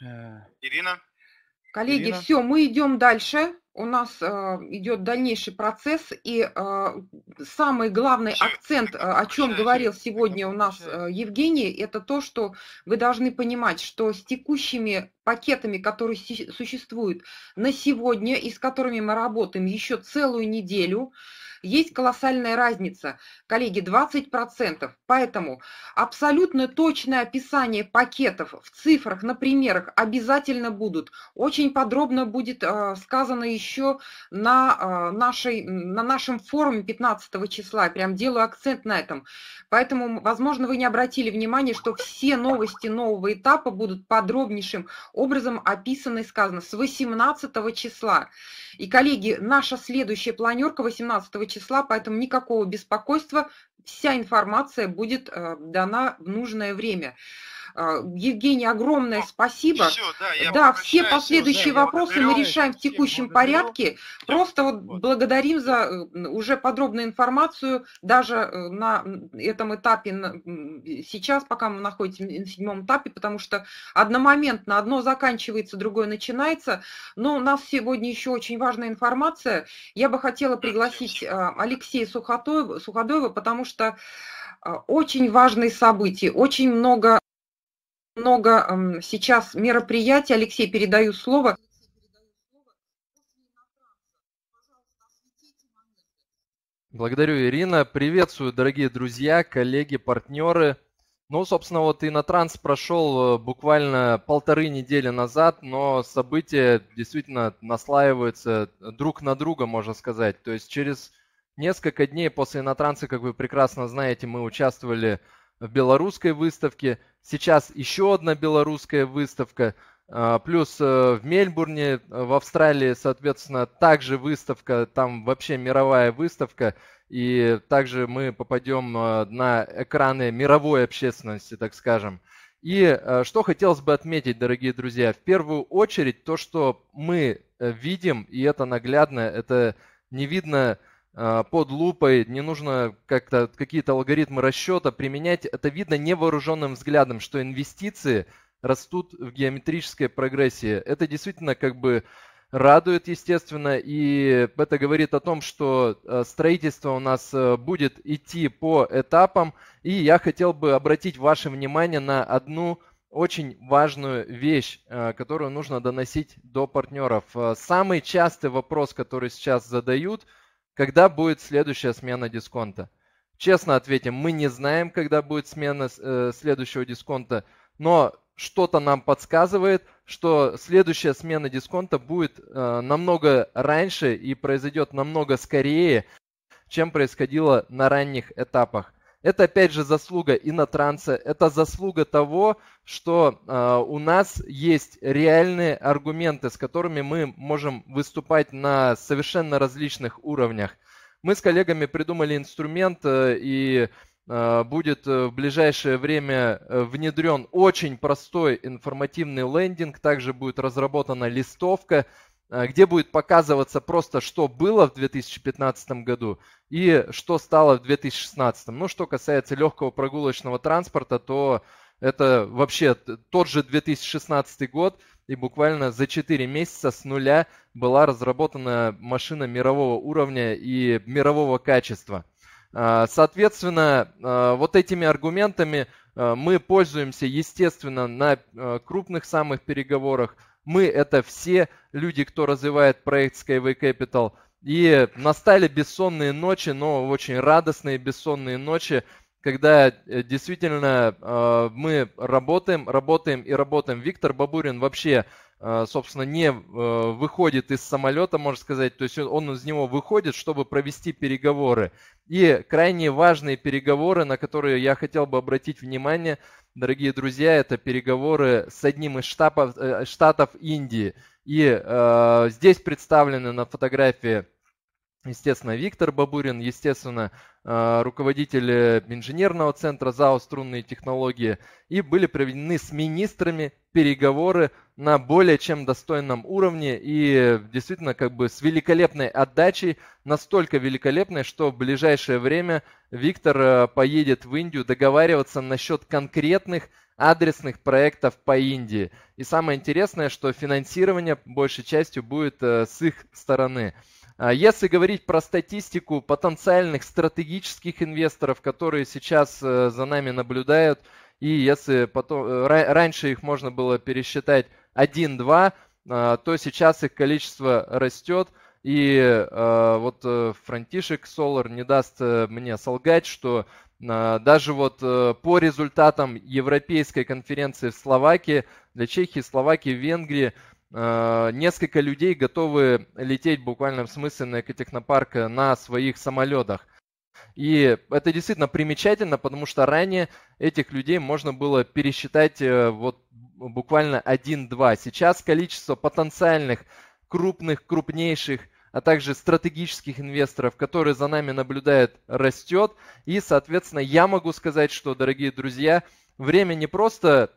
Э. Ирина? Коллеги, Ирина? все, мы идем дальше. У нас э, идет дальнейший процесс, и э, самый главный акцент, э, о чем говорил сегодня у нас э, Евгений, это то, что вы должны понимать, что с текущими пакетами, которые существуют на сегодня и с которыми мы работаем еще целую неделю, э, есть колоссальная разница, коллеги, 20%. Поэтому абсолютно точное описание пакетов в цифрах, на примерах обязательно будут. Очень подробно будет э, сказано еще на, э, нашей, на нашем форуме 15 числа. прям делаю акцент на этом. Поэтому, возможно, вы не обратили внимания, что все новости нового этапа будут подробнейшим образом описаны и сказаны с 18 числа. И, коллеги, наша следующая планерка 18 числа, поэтому никакого беспокойства, вся информация будет э, дана в нужное время. А, Евгений, огромное ну, спасибо. Еще, да, да все последующие да, вопросы мы решаем в текущем порядке. Просто вот благодарим за уже подробную информацию. Даже э, на этом этапе, сейчас, пока мы находимся на седьмом этапе, потому что одномоментно одно заканчивается, другое начинается. Но у нас сегодня еще очень важная информация. Я бы хотела пригласить а, Алексея Суходоева, потому что а, очень важные события, очень много много сейчас мероприятий. Алексей, передаю слово. Благодарю, Ирина. Приветствую, дорогие друзья, коллеги, партнеры. Ну, собственно, вот и на прошел э, буквально полторы недели назад, но события действительно наслаиваются друг на друга, можно сказать. То есть через несколько дней после Инотранса, как вы прекрасно знаете, мы участвовали в в белорусской выставке. Сейчас еще одна белорусская выставка. А, плюс э, в Мельбурне, э, в Австралии, соответственно, также выставка, там вообще мировая выставка. И также мы попадем э, на экраны мировой общественности, так скажем. И что хотелось бы отметить, дорогие друзья, в первую очередь то, что мы видим, и это наглядно, это не видно Э, под лупой, не нужно как-то какие-то алгоритмы расчета применять. Это видно невооруженным взглядом, что инвестиции растут в геометрической прогрессии. Это действительно как бы радует, естественно, и это говорит о том, что э, строительство у нас э, будет идти по этапам. И я хотел бы обратить ваше внимание на одну очень важную вещь, которую нужно доносить до партнеров. Самый частый вопрос, который сейчас задают – когда будет следующая смена дисконта? Честно ответим, мы не знаем, когда будет смена э, следующего дисконта, но что-то нам подсказывает, что следующая смена дисконта будет э, намного раньше и произойдет намного скорее, чем происходило на ранних этапах. Это опять же заслуга инотранса, это заслуга того, что э, у нас есть реальные аргументы, с которыми мы можем выступать на совершенно различных уровнях. Мы с коллегами придумали инструмент э, и а, э, будет в ближайшее время э, внедрен очень простой информативный лендинг, также будет разработана листовка, Э, где будет показываться просто, что было в 2015 году и что стало в 2016. Ну, что касается легкого прогулочного транспорта, то это вообще тот же 2016 год, и буквально за 4 месяца с нуля была разработана машина мирового уровня и мирового качества. Э, соответственно, э, вот этими аргументами мы пользуемся, естественно, на крупных самых переговорах, мы это все люди, кто развивает проект Skyway Capital. И настали бессонные ночи, но очень радостные бессонные ночи, когда э, действительно э, мы работаем, работаем и работаем. Виктор Бабурин вообще Э, собственно, не э, выходит из самолета, можно сказать, то есть он из него выходит, чтобы провести переговоры. И крайне важные переговоры, на которые я хотел бы обратить внимание, дорогие друзья, это переговоры с одним из штабов, э, штатов Индии. И э, здесь представлены на фотографии Естественно, Виктор Бабурин, естественно, э, руководитель инженерного центра ЗАО «Струнные технологии». И были проведены с министрами переговоры на более чем достойном уровне и действительно как бы с великолепной отдачей, настолько великолепной, что в ближайшее время Виктор э, поедет в Индию договариваться насчет конкретных адресных проектов по Индии. И самое интересное, что финансирование большей частью будет э, с их стороны. А если говорить про статистику потенциальных стратегических инвесторов, которые сейчас э, за нами наблюдают, и если потом, э, раньше их можно было пересчитать 1-2, а, то сейчас их количество растет. И э, вот Франтишек Солар не даст мне солгать, что а, даже вот по результатам Европейской конференции в Словакии, для Чехии, Словакии, Венгрии – Э, несколько людей готовы лететь буквально в смысле на экотехнопарк э, на своих самолетах. И это действительно примечательно, потому что ранее этих людей можно было пересчитать э, вот буквально 1-2. Сейчас количество потенциальных крупных, крупнейших, а также стратегических инвесторов, которые за нами наблюдают, растет. И, соответственно, я могу сказать, что, дорогие друзья, время не просто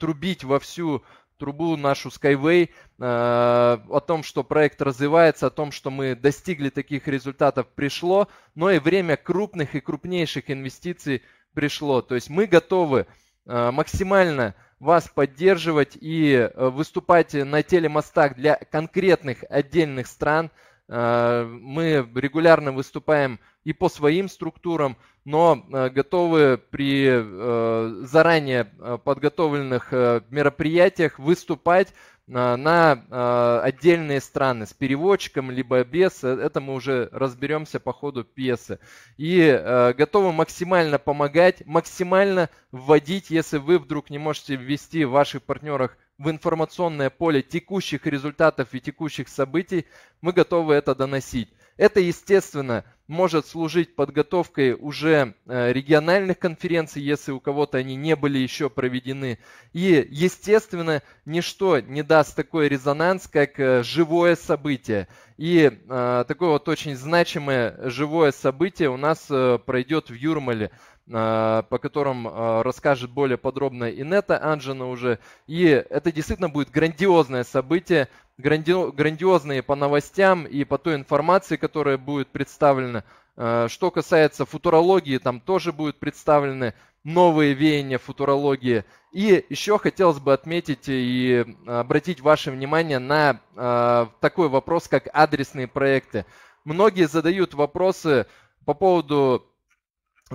трубить во всю трубу нашу Skyway э, о том, что проект развивается, о том, что мы достигли таких результатов пришло, но и время крупных и крупнейших инвестиций пришло. То есть мы готовы э, максимально вас поддерживать и э, выступать на телемостах для конкретных отдельных стран. Мы регулярно выступаем и по своим структурам, но э, готовы при э, заранее э, подготовленных мероприятиях выступать на отдельные страны с переводчиком, либо без. Это мы уже разберемся по ходу пьесы. И готовы максимально помогать, максимально вводить, если вы вдруг не можете ввести в ваших партнерах в информационное поле текущих результатов и текущих событий, мы готовы это доносить. Это, естественно, может служить подготовкой уже э, региональных конференций, если у кого-то они не были еще проведены. И, естественно, ничто не даст такой резонанс, как э, живое событие. И э, такое вот очень значимое живое событие у нас пройдет в Юрмале – Э, по которым э, расскажет более подробно и Нета Анжина уже. И это действительно будет грандиозное событие, гранди... грандиозные по новостям и по той информации, которая будет представлена. Э, что касается футурологии, там тоже будут представлены новые веяния футурологии. И еще хотелось бы отметить и обратить ваше внимание на такой вопрос, как адресные проекты. Многие задают вопросы по поводу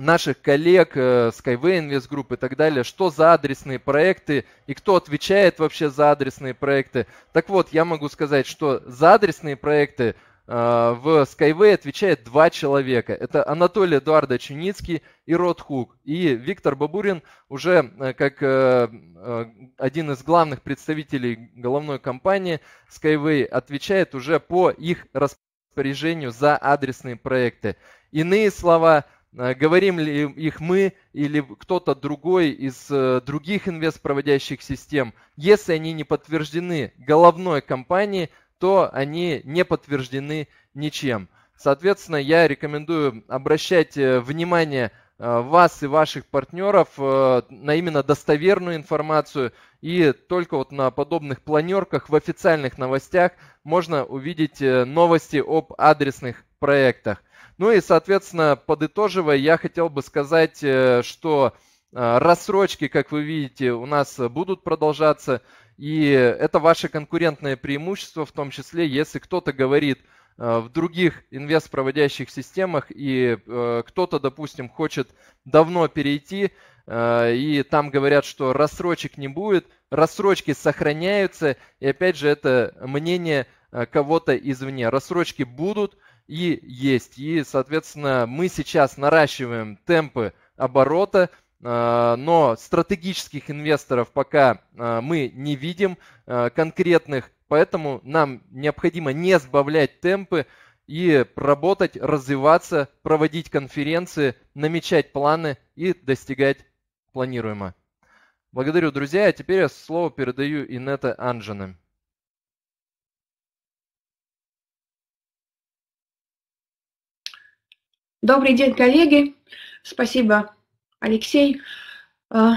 наших коллег, э, Skyway Invest Group и так далее, что за адресные проекты и кто отвечает вообще за адресные проекты. Так вот, я могу сказать, что за адресные проекты э, в Skyway отвечает два человека. Это Анатолий Эдуардович Чуницкий и Рот Хук. И Виктор Бабурин уже э, как один из главных представителей головной компании Skyway отвечает уже по их распоряжению за адресные проекты. Иные слова – Э, говорим ли их мы или кто-то другой из э, других инвестпроводящих систем, если они не подтверждены головной компанией, то они не подтверждены ничем. Соответственно, я рекомендую обращать э, внимание вас и ваших партнеров на именно достоверную информацию. И только вот на подобных планерках в официальных новостях можно увидеть новости об адресных проектах. Ну и, соответственно, подытоживая, я хотел бы сказать, э, что э, рассрочки, как вы видите, у нас будут продолжаться. И это ваше конкурентное преимущество, в том числе, если кто-то говорит э, в других инвестпроводящих системах, и кто-то, допустим, хочет давно перейти, и там говорят, что рассрочек не будет, рассрочки сохраняются, и опять же это мнение кого-то извне. Рассрочки будут, и есть. И, соответственно, мы сейчас наращиваем темпы оборота, а, но стратегических инвесторов пока а, мы не видим а, конкретных, поэтому нам необходимо не сбавлять темпы и работать, развиваться, проводить конференции, намечать планы и достигать планируемого. Благодарю, друзья. А теперь я слово передаю Инета Анжиным. Добрый день, коллеги. Спасибо, Алексей. А,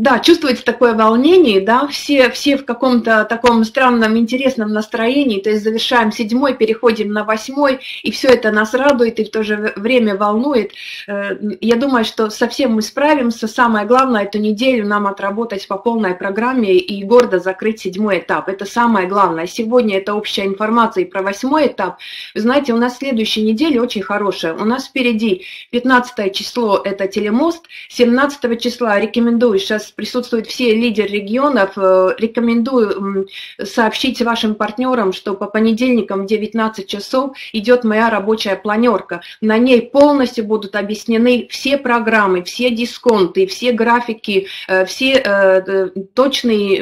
да, чувствуете такое волнение, да, все, все в каком-то таком странном, интересном настроении, то есть завершаем седьмой, переходим на восьмой, и все это нас радует и в то же время волнует. Э, я думаю, что совсем мы справимся, самое главное эту неделю нам отработать по полной программе и гордо закрыть седьмой этап, это самое главное. Сегодня это общая информация и про восьмой этап. Вы знаете, у нас следующая неделя очень хорошая, у нас впереди 15 число это телемост, 17 числа рекомендую сейчас нас присутствуют все лидеры регионов. Э, рекомендую сообщить вашим партнерам, что по понедельникам в 19 часов идет моя рабочая планерка. На ней полностью будут объяснены все программы, все дисконты, все графики, э, все э, точные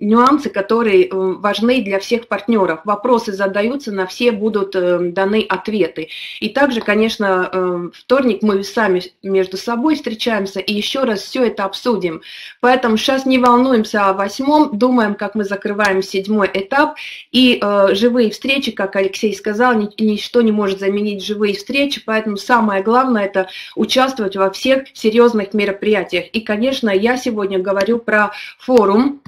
нюансы, которые важны для всех партнеров. Вопросы задаются, на все будут даны ответы. И также, конечно, вторник мы сами между собой встречаемся и еще раз все это обсудим. Поэтому сейчас не волнуемся о восьмом, думаем, как мы закрываем седьмой этап. И э, живые встречи, как Алексей сказал, ни, ничто не может заменить живые встречи, поэтому самое главное – это участвовать во всех серьезных мероприятиях. И, конечно, я сегодня говорю про форум,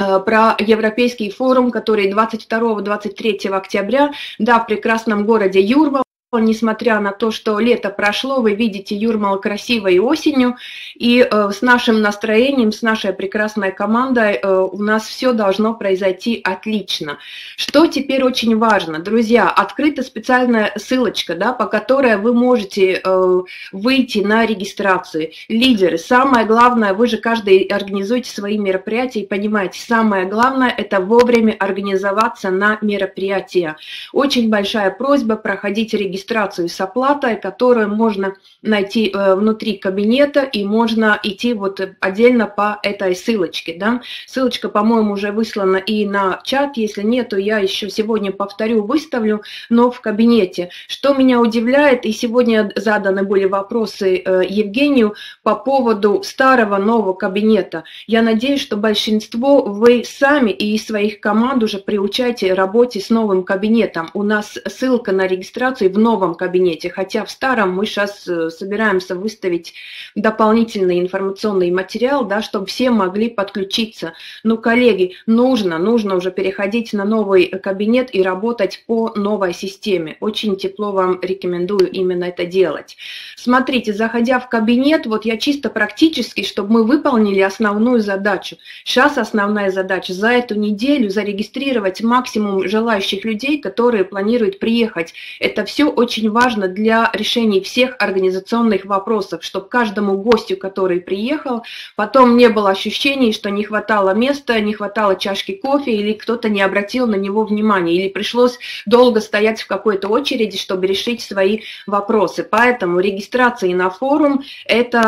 э, про Европейский форум, который 22-23 октября, да, в прекрасном городе Юрва, несмотря на то, что лето прошло, вы видите Юрмала красивой осенью, и э, с нашим настроением, с нашей прекрасной командой э, у нас все должно произойти отлично. Что теперь очень важно, друзья, открыта специальная ссылочка, да, по которой вы можете э, выйти на регистрацию. Лидеры, самое главное, вы же каждый организуете свои мероприятия и понимаете, самое главное – это вовремя организоваться на мероприятия. Очень большая просьба проходить регистрацию регистрацию с оплатой, которую можно найти э, внутри кабинета, и можно идти вот отдельно по этой ссылочке. Да? Ссылочка, по-моему, уже выслана и на чат, если нет, то я еще сегодня повторю, выставлю, но в кабинете. Что меня удивляет, и сегодня заданы были вопросы э, Евгению по поводу старого нового кабинета. Я надеюсь, что большинство вы сами и из своих команд уже приучаете работе с новым кабинетом. У нас ссылка на регистрацию в новом кабинете, хотя в старом мы сейчас э, собираемся выставить дополнительный информационный материал, да, чтобы все могли подключиться. Ну, коллеги, нужно, нужно уже переходить на новый кабинет и работать по новой системе. Очень тепло вам рекомендую именно это делать. Смотрите, заходя в кабинет, вот я чисто практически, чтобы мы выполнили основную задачу. Сейчас основная задача за эту неделю зарегистрировать максимум желающих людей, которые планируют приехать. Это все очень важно для решения всех организационных организационных вопросов, чтобы каждому гостю, который приехал, потом не было ощущений, что не хватало места, не хватало чашки кофе, или кто-то не обратил на него внимания, или пришлось долго стоять в какой-то очереди, чтобы решить свои вопросы. Поэтому регистрация на форум – это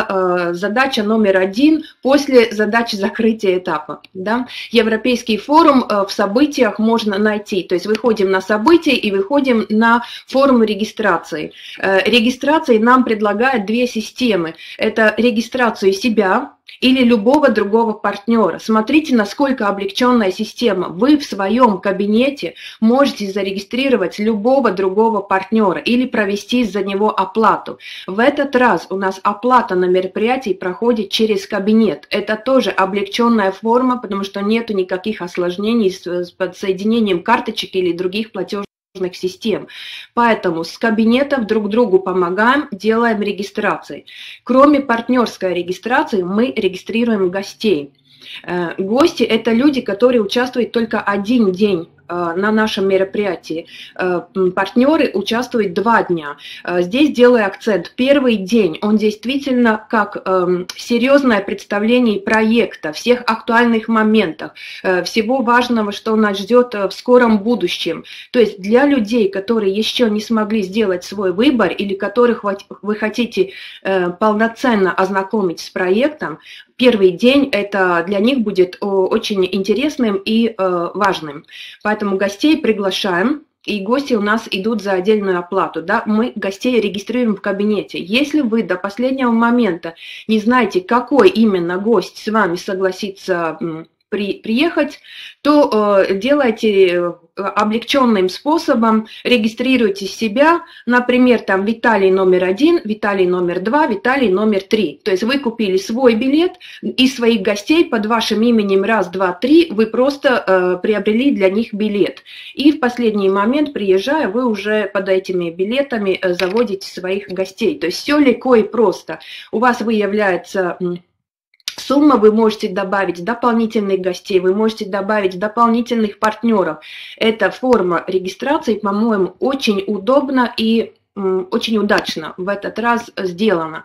э, задача номер один после задачи закрытия этапа. Да? Европейский форум э, в событиях можно найти, то есть выходим на события и выходим на форум регистрации. Э, регистрации нам предлагают предлагает две системы. Это регистрацию себя или любого другого партнера. Смотрите, насколько облегченная система. Вы в своем кабинете можете зарегистрировать любого другого партнера или провести за него оплату. В этот раз у нас оплата на мероприятии проходит через кабинет. Это тоже облегченная форма, потому что нет никаких осложнений с подсоединением карточек или других платежных сложных систем. Поэтому с кабинетов друг другу помогаем, делаем регистрации. Кроме партнерской регистрации мы регистрируем гостей. Э, гости – это люди, которые участвуют только один день Э, на нашем мероприятии э, партнеры участвуют два дня. Э, здесь делаю акцент. Первый день, он действительно как эм, серьезное представление проекта, всех актуальных моментах, всего важного, что нас ждет в скором будущем. То есть для людей, которые еще не смогли сделать свой выбор или которых вы хотите полноценно ознакомить с проектом, первый день это для них будет очень интересным и важным. Поэтому поэтому гостей приглашаем, и гости у нас идут за отдельную оплату, да, мы гостей регистрируем в кабинете. Если вы до последнего момента не знаете, какой именно гость с вами согласится при, приехать, то э, делайте э, Э, облегченным способом регистрируйте себя, например, там Виталий номер один, Виталий номер два, Виталий номер три. То есть вы купили свой билет и своих гостей под вашим именем раз, два, три, вы просто э, приобрели для них билет. И в последний момент, приезжая, вы уже под этими билетами э, заводите своих гостей. То есть все легко и просто. У вас выявляется сумма вы можете добавить дополнительных гостей, вы можете добавить дополнительных партнеров. Эта форма регистрации, по-моему, очень удобна и очень удачно в этот раз сделано.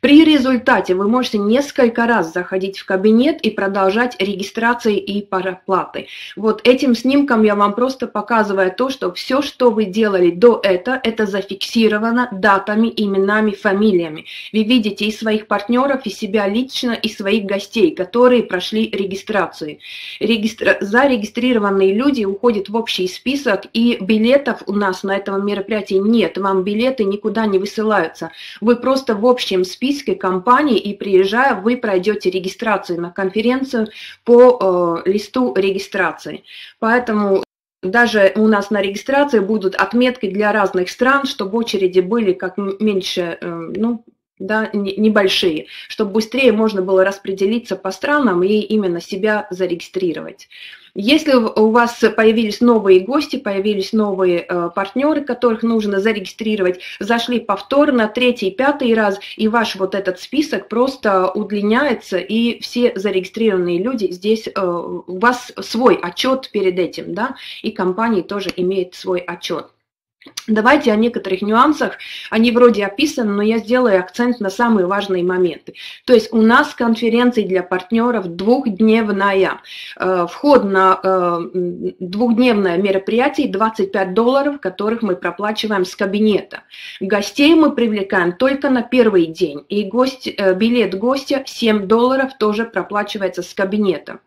При результате вы можете несколько раз заходить в кабинет и продолжать регистрации и проплаты. Вот этим снимком я вам просто показываю то, что все, что вы делали до этого, это зафиксировано датами, именами, фамилиями. Вы видите и своих партнеров, и себя лично, и своих гостей, которые прошли регистрацию. Регистра... Зарегистрированные люди уходят в общий список, и билетов у нас на этом мероприятии нет. Вам билеты никуда не высылаются. Вы просто в общем списке компаний и приезжая, вы пройдете регистрацию на конференцию по э, листу регистрации. Поэтому даже у нас на регистрации будут отметки для разных стран, чтобы очереди были как меньше, э, ну, да, не небольшие, чтобы быстрее можно было распределиться по странам и именно себя зарегистрировать. Если у вас появились новые гости, появились новые э, партнеры, которых нужно зарегистрировать, зашли повторно, третий, пятый раз, и ваш вот этот список просто удлиняется, и все зарегистрированные люди здесь, э, у вас свой отчет перед этим, да, и компания тоже имеет свой отчет. Давайте о некоторых нюансах. Они вроде описаны, но я сделаю акцент на самые важные моменты. То есть у нас конференции для партнеров двухдневная. Э, вход на э, двухдневное мероприятие 25 долларов, которых мы проплачиваем с кабинета. Гостей мы привлекаем только на первый день. И гость, э, билет гостя 7 долларов тоже проплачивается с кабинета.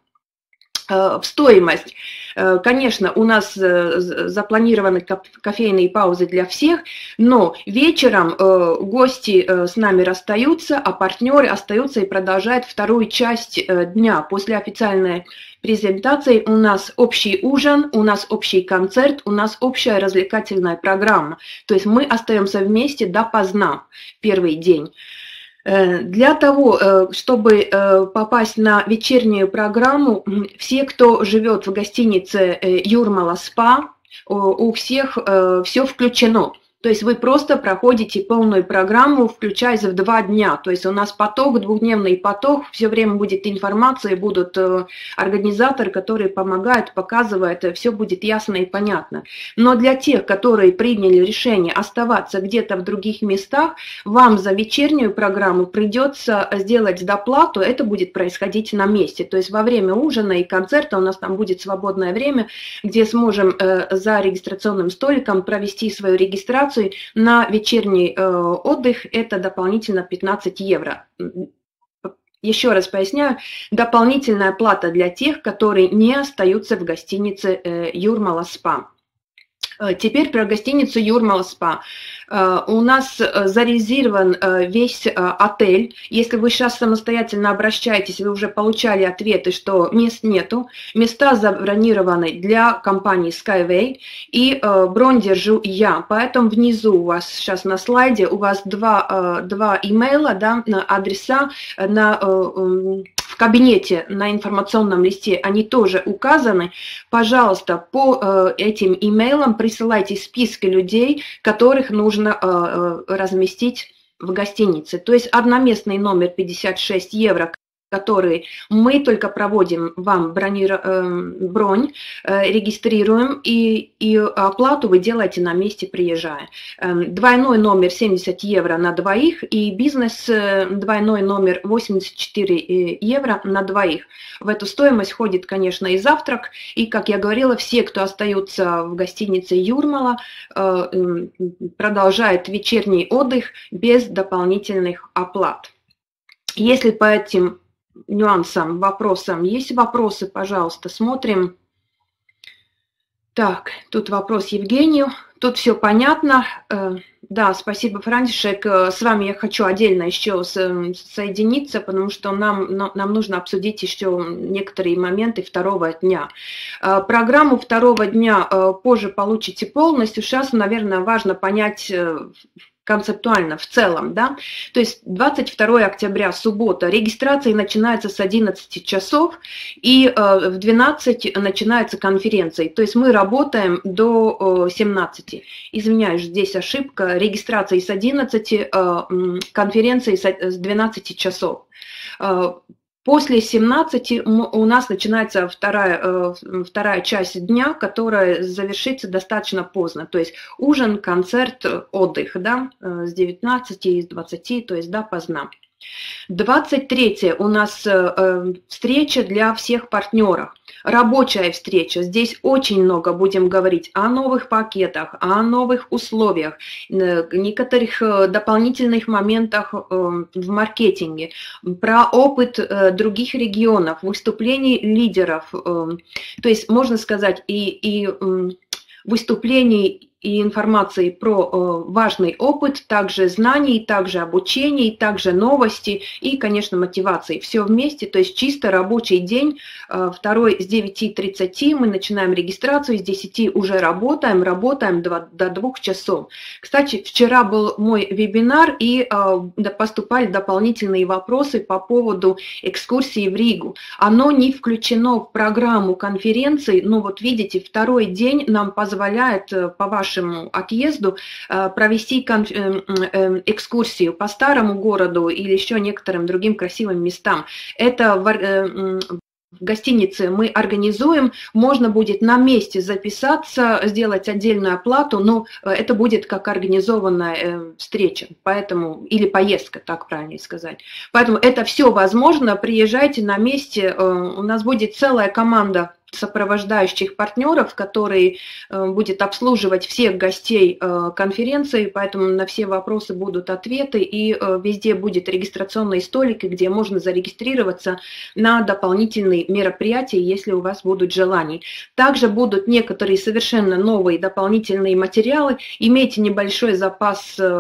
Э, стоимость. Э, конечно, у нас э, запланированы кофейные паузы для всех, но вечером гости с нами расстаются, а партнеры остаются и продолжают вторую часть дня. После официальной презентации у нас общий ужин, у нас общий концерт, у нас общая развлекательная программа. То есть мы остаемся вместе допоздна первый день. Э, для того, э, чтобы э, попасть на вечернюю программу, все, кто живет в гостинице Юрмала СПА, у всех все включено – то есть вы просто проходите полную программу, включая за два дня. То есть у нас поток, двухдневный поток, все время будет информация, будут э, организаторы, которые помогают, показывают, э, все будет ясно и понятно. Но для тех, которые приняли решение оставаться где-то в других местах, вам за вечернюю программу придется э, сделать доплату, это будет происходить на месте. То есть во время ужина и концерта у нас там будет свободное время, где сможем за регистрационным столиком провести свою регистрацию, консультаций на вечерний э, отдых это дополнительно 15 евро. Еще раз поясняю, дополнительная плата для тех, которые не остаются в гостинице э, Юрмала СПА. Э, теперь про гостиницу Юрмала СПА. Э, у нас э, зарезерван э, весь отель. Если вы сейчас самостоятельно обращаетесь, вы уже получали ответы, что мест нету. Места забронированы для компании Skyway и бронь держу я. Поэтому внизу у вас сейчас на слайде у вас два, два имейла, да, на адреса, на кабинете на информационном листе, они тоже указаны. Пожалуйста, по э, этим имейлам присылайте списки людей, которых нужно э, э, разместить в гостинице. То есть одноместный номер 56 евро которые мы только проводим вам бронир, э, бронь, э, регистрируем и, и оплату вы делаете на месте приезжая. Эм, двойной номер 70 евро на двоих и бизнес э, двойной номер 84 евро на двоих. В эту стоимость входит, конечно, и завтрак, и, как я говорила, все, кто остаются в гостинице Юрмала, продолжают вечерний отдых без дополнительных оплат. Если по этим нюансам, вопросам. Есть вопросы, пожалуйста, смотрим. Так, тут вопрос Евгению. Тут все понятно. Э, да, спасибо, Франтишек. Э, с вами я хочу отдельно еще э, соединиться, потому что нам, нам нужно обсудить еще некоторые моменты второго дня. Программу второго дня позже получите полностью. Сейчас, наверное, важно понять концептуально, в целом, да. То есть 22 октября, суббота, регистрация начинается с 11 часов, и э, в 12 начинается конференция. То есть мы работаем до э, 17. Извиняюсь, здесь ошибка. Регистрация с 11, э, конференция с 12 э, часов э, После 17 у нас начинается вторая, э, вторая часть дня, которая завершится достаточно поздно. То есть ужин, концерт, отдых да, э, с 19 и с 20, то есть да, поздно. 23 у нас э, э, встреча для всех партнеров. Рабочая встреча. Здесь очень много будем говорить о новых пакетах, о новых условиях, э, некоторых дополнительных моментах в маркетинге, про опыт других регионов, выступлений лидеров. То есть можно сказать и, и выступлений и информации про э, важный опыт, также знаний, также обучений, также новости и, конечно, мотивации. Все вместе, то есть чисто рабочий день, э, второй с 9.30 мы начинаем регистрацию, с 10 уже работаем, работаем до 2 часов. Кстати, вчера был мой вебинар и э, поступали дополнительные вопросы по поводу экскурсии в Ригу. Оно не включено в программу конференции, но вот видите, второй день нам позволяет по вашей нашему отъезду э, провести э, э, экскурсию по старому городу или еще некоторым другим красивым местам. Это в гостинице мы организуем, можно будет на месте записаться, сделать отдельную оплату, но это будет как организованная встреча, поэтому, или поездка, так правильно сказать. Поэтому это все возможно, приезжайте на месте, у нас будет целая команда сопровождающих партнеров, который э, будет обслуживать всех гостей э, конференции, поэтому на все вопросы будут ответы, и э, везде будет регистрационные столики, где можно зарегистрироваться на дополнительные мероприятия, если у вас будут желания. Также будут некоторые совершенно новые дополнительные материалы. Имейте небольшой запас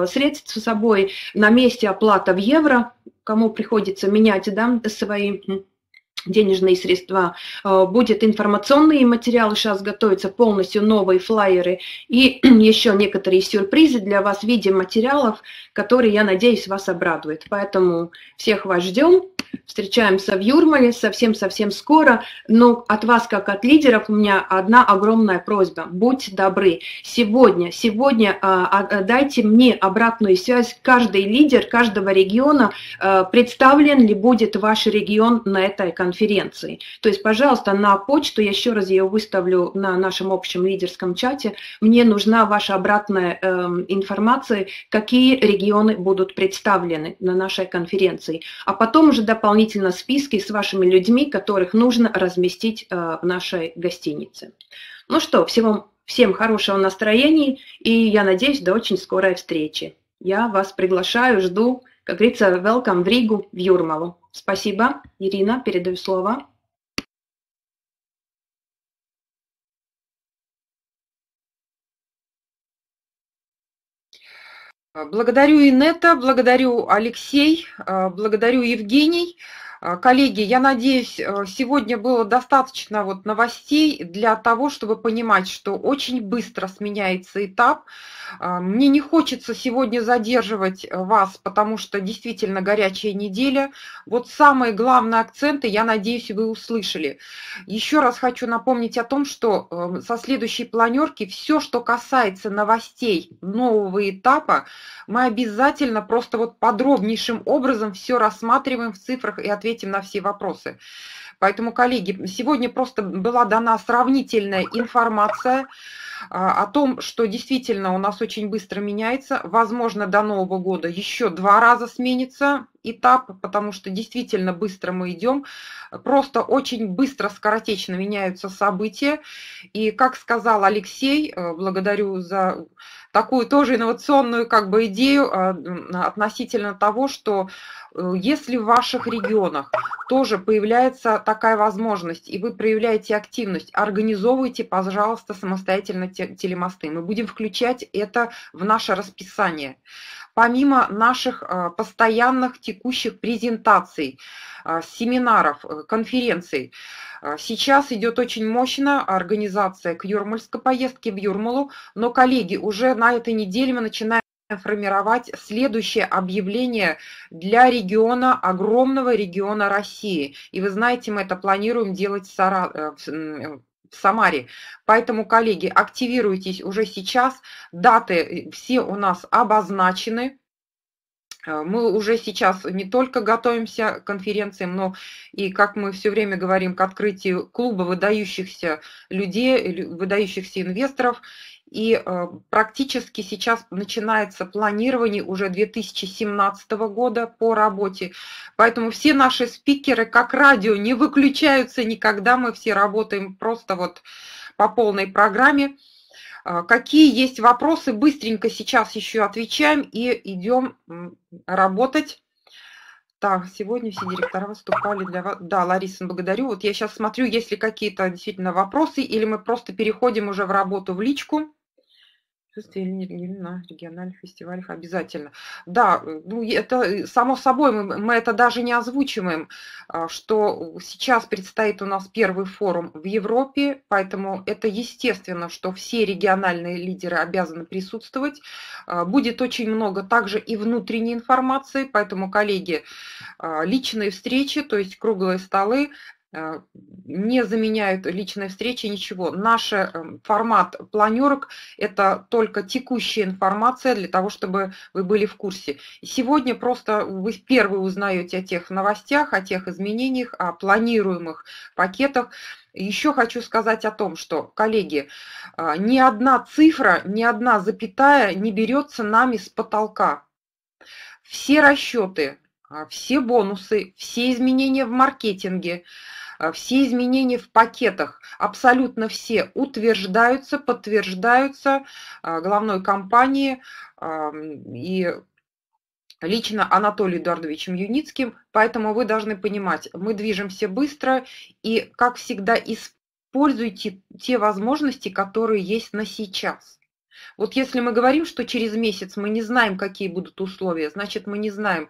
средств с собой, на месте оплата в евро, кому приходится менять да, свои денежные средства, э, будет информационные материалы, сейчас готовятся полностью новые флайеры и еще некоторые сюрпризы для вас в виде материалов, которые, я надеюсь, вас обрадуют. Поэтому всех вас ждем встречаемся в Юрмале совсем-совсем скоро, но от вас, как от лидеров, у меня одна огромная просьба. Будьте добры. Сегодня, сегодня а, а, а, дайте мне обратную связь. Каждый лидер каждого региона, представлен ли будет ваш регион на этой конференции. То есть, пожалуйста, на почту, я еще раз ее выставлю на нашем общем лидерском чате, мне нужна ваша обратная эм, информация, какие регионы будут представлены на нашей конференции. А потом уже до дополнительно списки с вашими людьми, которых нужно разместить э, в нашей гостинице. Ну что, всего, всем хорошего настроения и, я надеюсь, до очень скорой встречи. Я вас приглашаю, жду, как говорится, welcome в Ригу, в Юрмалу. Спасибо, Ирина, передаю слово. Благодарю Инета, благодарю Алексей, а, благодарю Евгений. А, коллеги, я надеюсь, э, сегодня было достаточно вот новостей для того, чтобы понимать, что очень быстро сменяется этап. А, мне не хочется сегодня задерживать э, вас, потому что действительно горячая неделя. Вот самые главные акценты, я надеюсь, вы услышали. Еще раз хочу напомнить о том, что эм, со следующей планерки все, что касается новостей нового этапа, мы обязательно просто вот подробнейшим образом все рассматриваем в цифрах и отвечаем ответим на все вопросы. Поэтому, коллеги, сегодня просто была дана сравнительная информация а, о том, что действительно у нас очень быстро меняется. Возможно, до Нового года еще два раза сменится этап, потому что действительно быстро мы идем, просто очень быстро, скоротечно меняются события. И, как сказал Алексей, э, благодарю за такую тоже инновационную как бы идею э, относительно того, что э, если в ваших регионах тоже появляется такая возможность, и вы проявляете активность, организовывайте, пожалуйста, самостоятельно телемосты. Мы будем включать это в наше расписание помимо наших э, постоянных текущих презентаций, э, семинаров, э, конференций. Сейчас идет очень мощная организация к Юрмальской поездке в Юрмалу, но, коллеги, уже на этой неделе мы начинаем формировать следующее объявление для региона, огромного региона России. И вы знаете, мы это планируем делать в в Самаре. Поэтому, коллеги, активируйтесь уже сейчас. Даты э, все у нас обозначены. Э, мы уже сейчас не только готовимся к конференциям, но и, как мы все время говорим, к открытию клуба выдающихся людей, выдающихся инвесторов. И э, практически сейчас начинается планирование уже 2017 года по работе. Поэтому все наши спикеры, как радио, не выключаются никогда. Мы все работаем просто вот по полной программе. А, какие есть вопросы, быстренько сейчас еще отвечаем и идем работать. Так, сегодня все директора выступали для вас. Да, Лариса, благодарю. Вот я сейчас смотрю, есть ли какие-то действительно вопросы, или мы просто переходим уже в работу в личку присутствие или, или на региональных фестивалях обязательно. Да, э, ну это э, само собой, мы, мы это даже не озвучиваем, а, что сейчас предстоит у нас первый форум в Европе, поэтому это естественно, что все региональные лидеры обязаны присутствовать. А, будет очень много также и внутренней информации, поэтому, коллеги, а, личные встречи, то есть круглые столы, Э, не заменяют личные встречи, ничего. Наш эм, формат планерок – это только текущая информация для того, чтобы вы были в курсе. Сегодня просто вы первые узнаете о тех новостях, о тех изменениях, о планируемых пакетах. Еще хочу сказать о том, что, коллеги, э, ни одна цифра, ни одна запятая не берется нами с потолка. Все расчеты, э, все бонусы, все изменения в маркетинге – Э, все изменения в пакетах, абсолютно все, утверждаются, подтверждаются э, главной компанией эм, и лично Анатолием Эдуардовичем Юницким. Поэтому вы должны понимать, мы движемся быстро и, как всегда, используйте те возможности, которые есть на сейчас. Вот если мы говорим, что через месяц мы не знаем, какие будут условия, значит мы не знаем.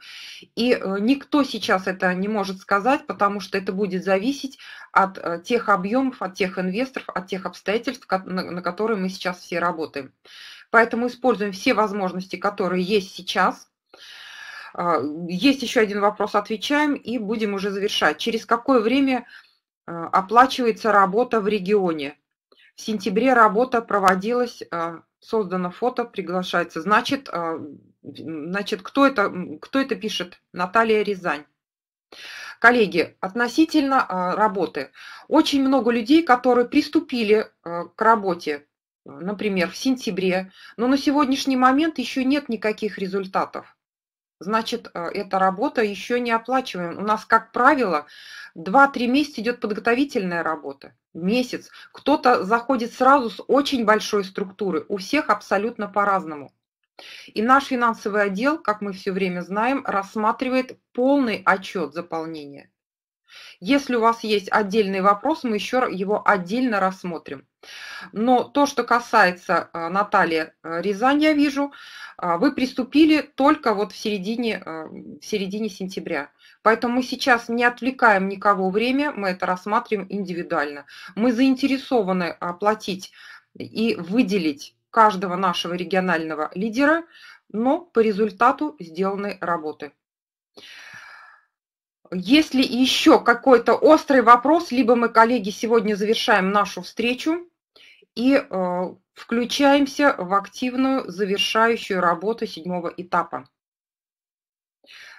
И э, никто сейчас это не может сказать, потому что это будет зависеть от э, тех объемов, от тех инвесторов, от тех обстоятельств, на которые мы сейчас все работаем. Поэтому используем все возможности, которые есть сейчас. А, есть еще один вопрос, отвечаем и будем уже завершать. Через какое время э, оплачивается работа в регионе? В сентябре работа проводилась, а, создано фото, приглашается. Значит, а, значит кто, это, кто это пишет? Наталья Рязань. Коллеги, относительно а, работы. Очень много людей, которые приступили к работе, например, в сентябре, но на сегодняшний момент еще нет никаких результатов значит, э, эта работа еще не оплачиваем. У нас, как правило, 2-3 месяца идет подготовительная работа. Месяц. Кто-то заходит сразу с очень большой структуры. У всех абсолютно по-разному. И наш финансовый отдел, как мы все время знаем, рассматривает полный отчет заполнения. Если у вас есть отдельный вопрос, мы еще его отдельно рассмотрим. Но то, что касается э, Натальи э, Рязань, я вижу, э, вы приступили только вот в середине, в середине сентября. Поэтому мы сейчас не отвлекаем никого время, мы это рассматриваем индивидуально. Мы заинтересованы оплатить и выделить каждого нашего регионального лидера, но по результату сделанной работы. Если еще какой-то острый вопрос, либо мы, коллеги, сегодня завершаем нашу встречу и э, включаемся в активную завершающую работу седьмого этапа.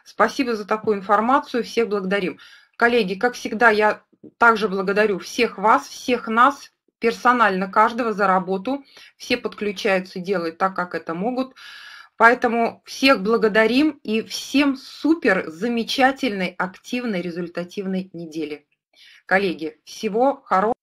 Спасибо за такую информацию, всех благодарим. Коллеги, как всегда, я также благодарю всех вас, всех нас, персонально каждого за работу. Все подключаются, делают так, как это могут. Поэтому всех благодарим и всем супер замечательной, активной, результативной недели. Коллеги, всего хорошего.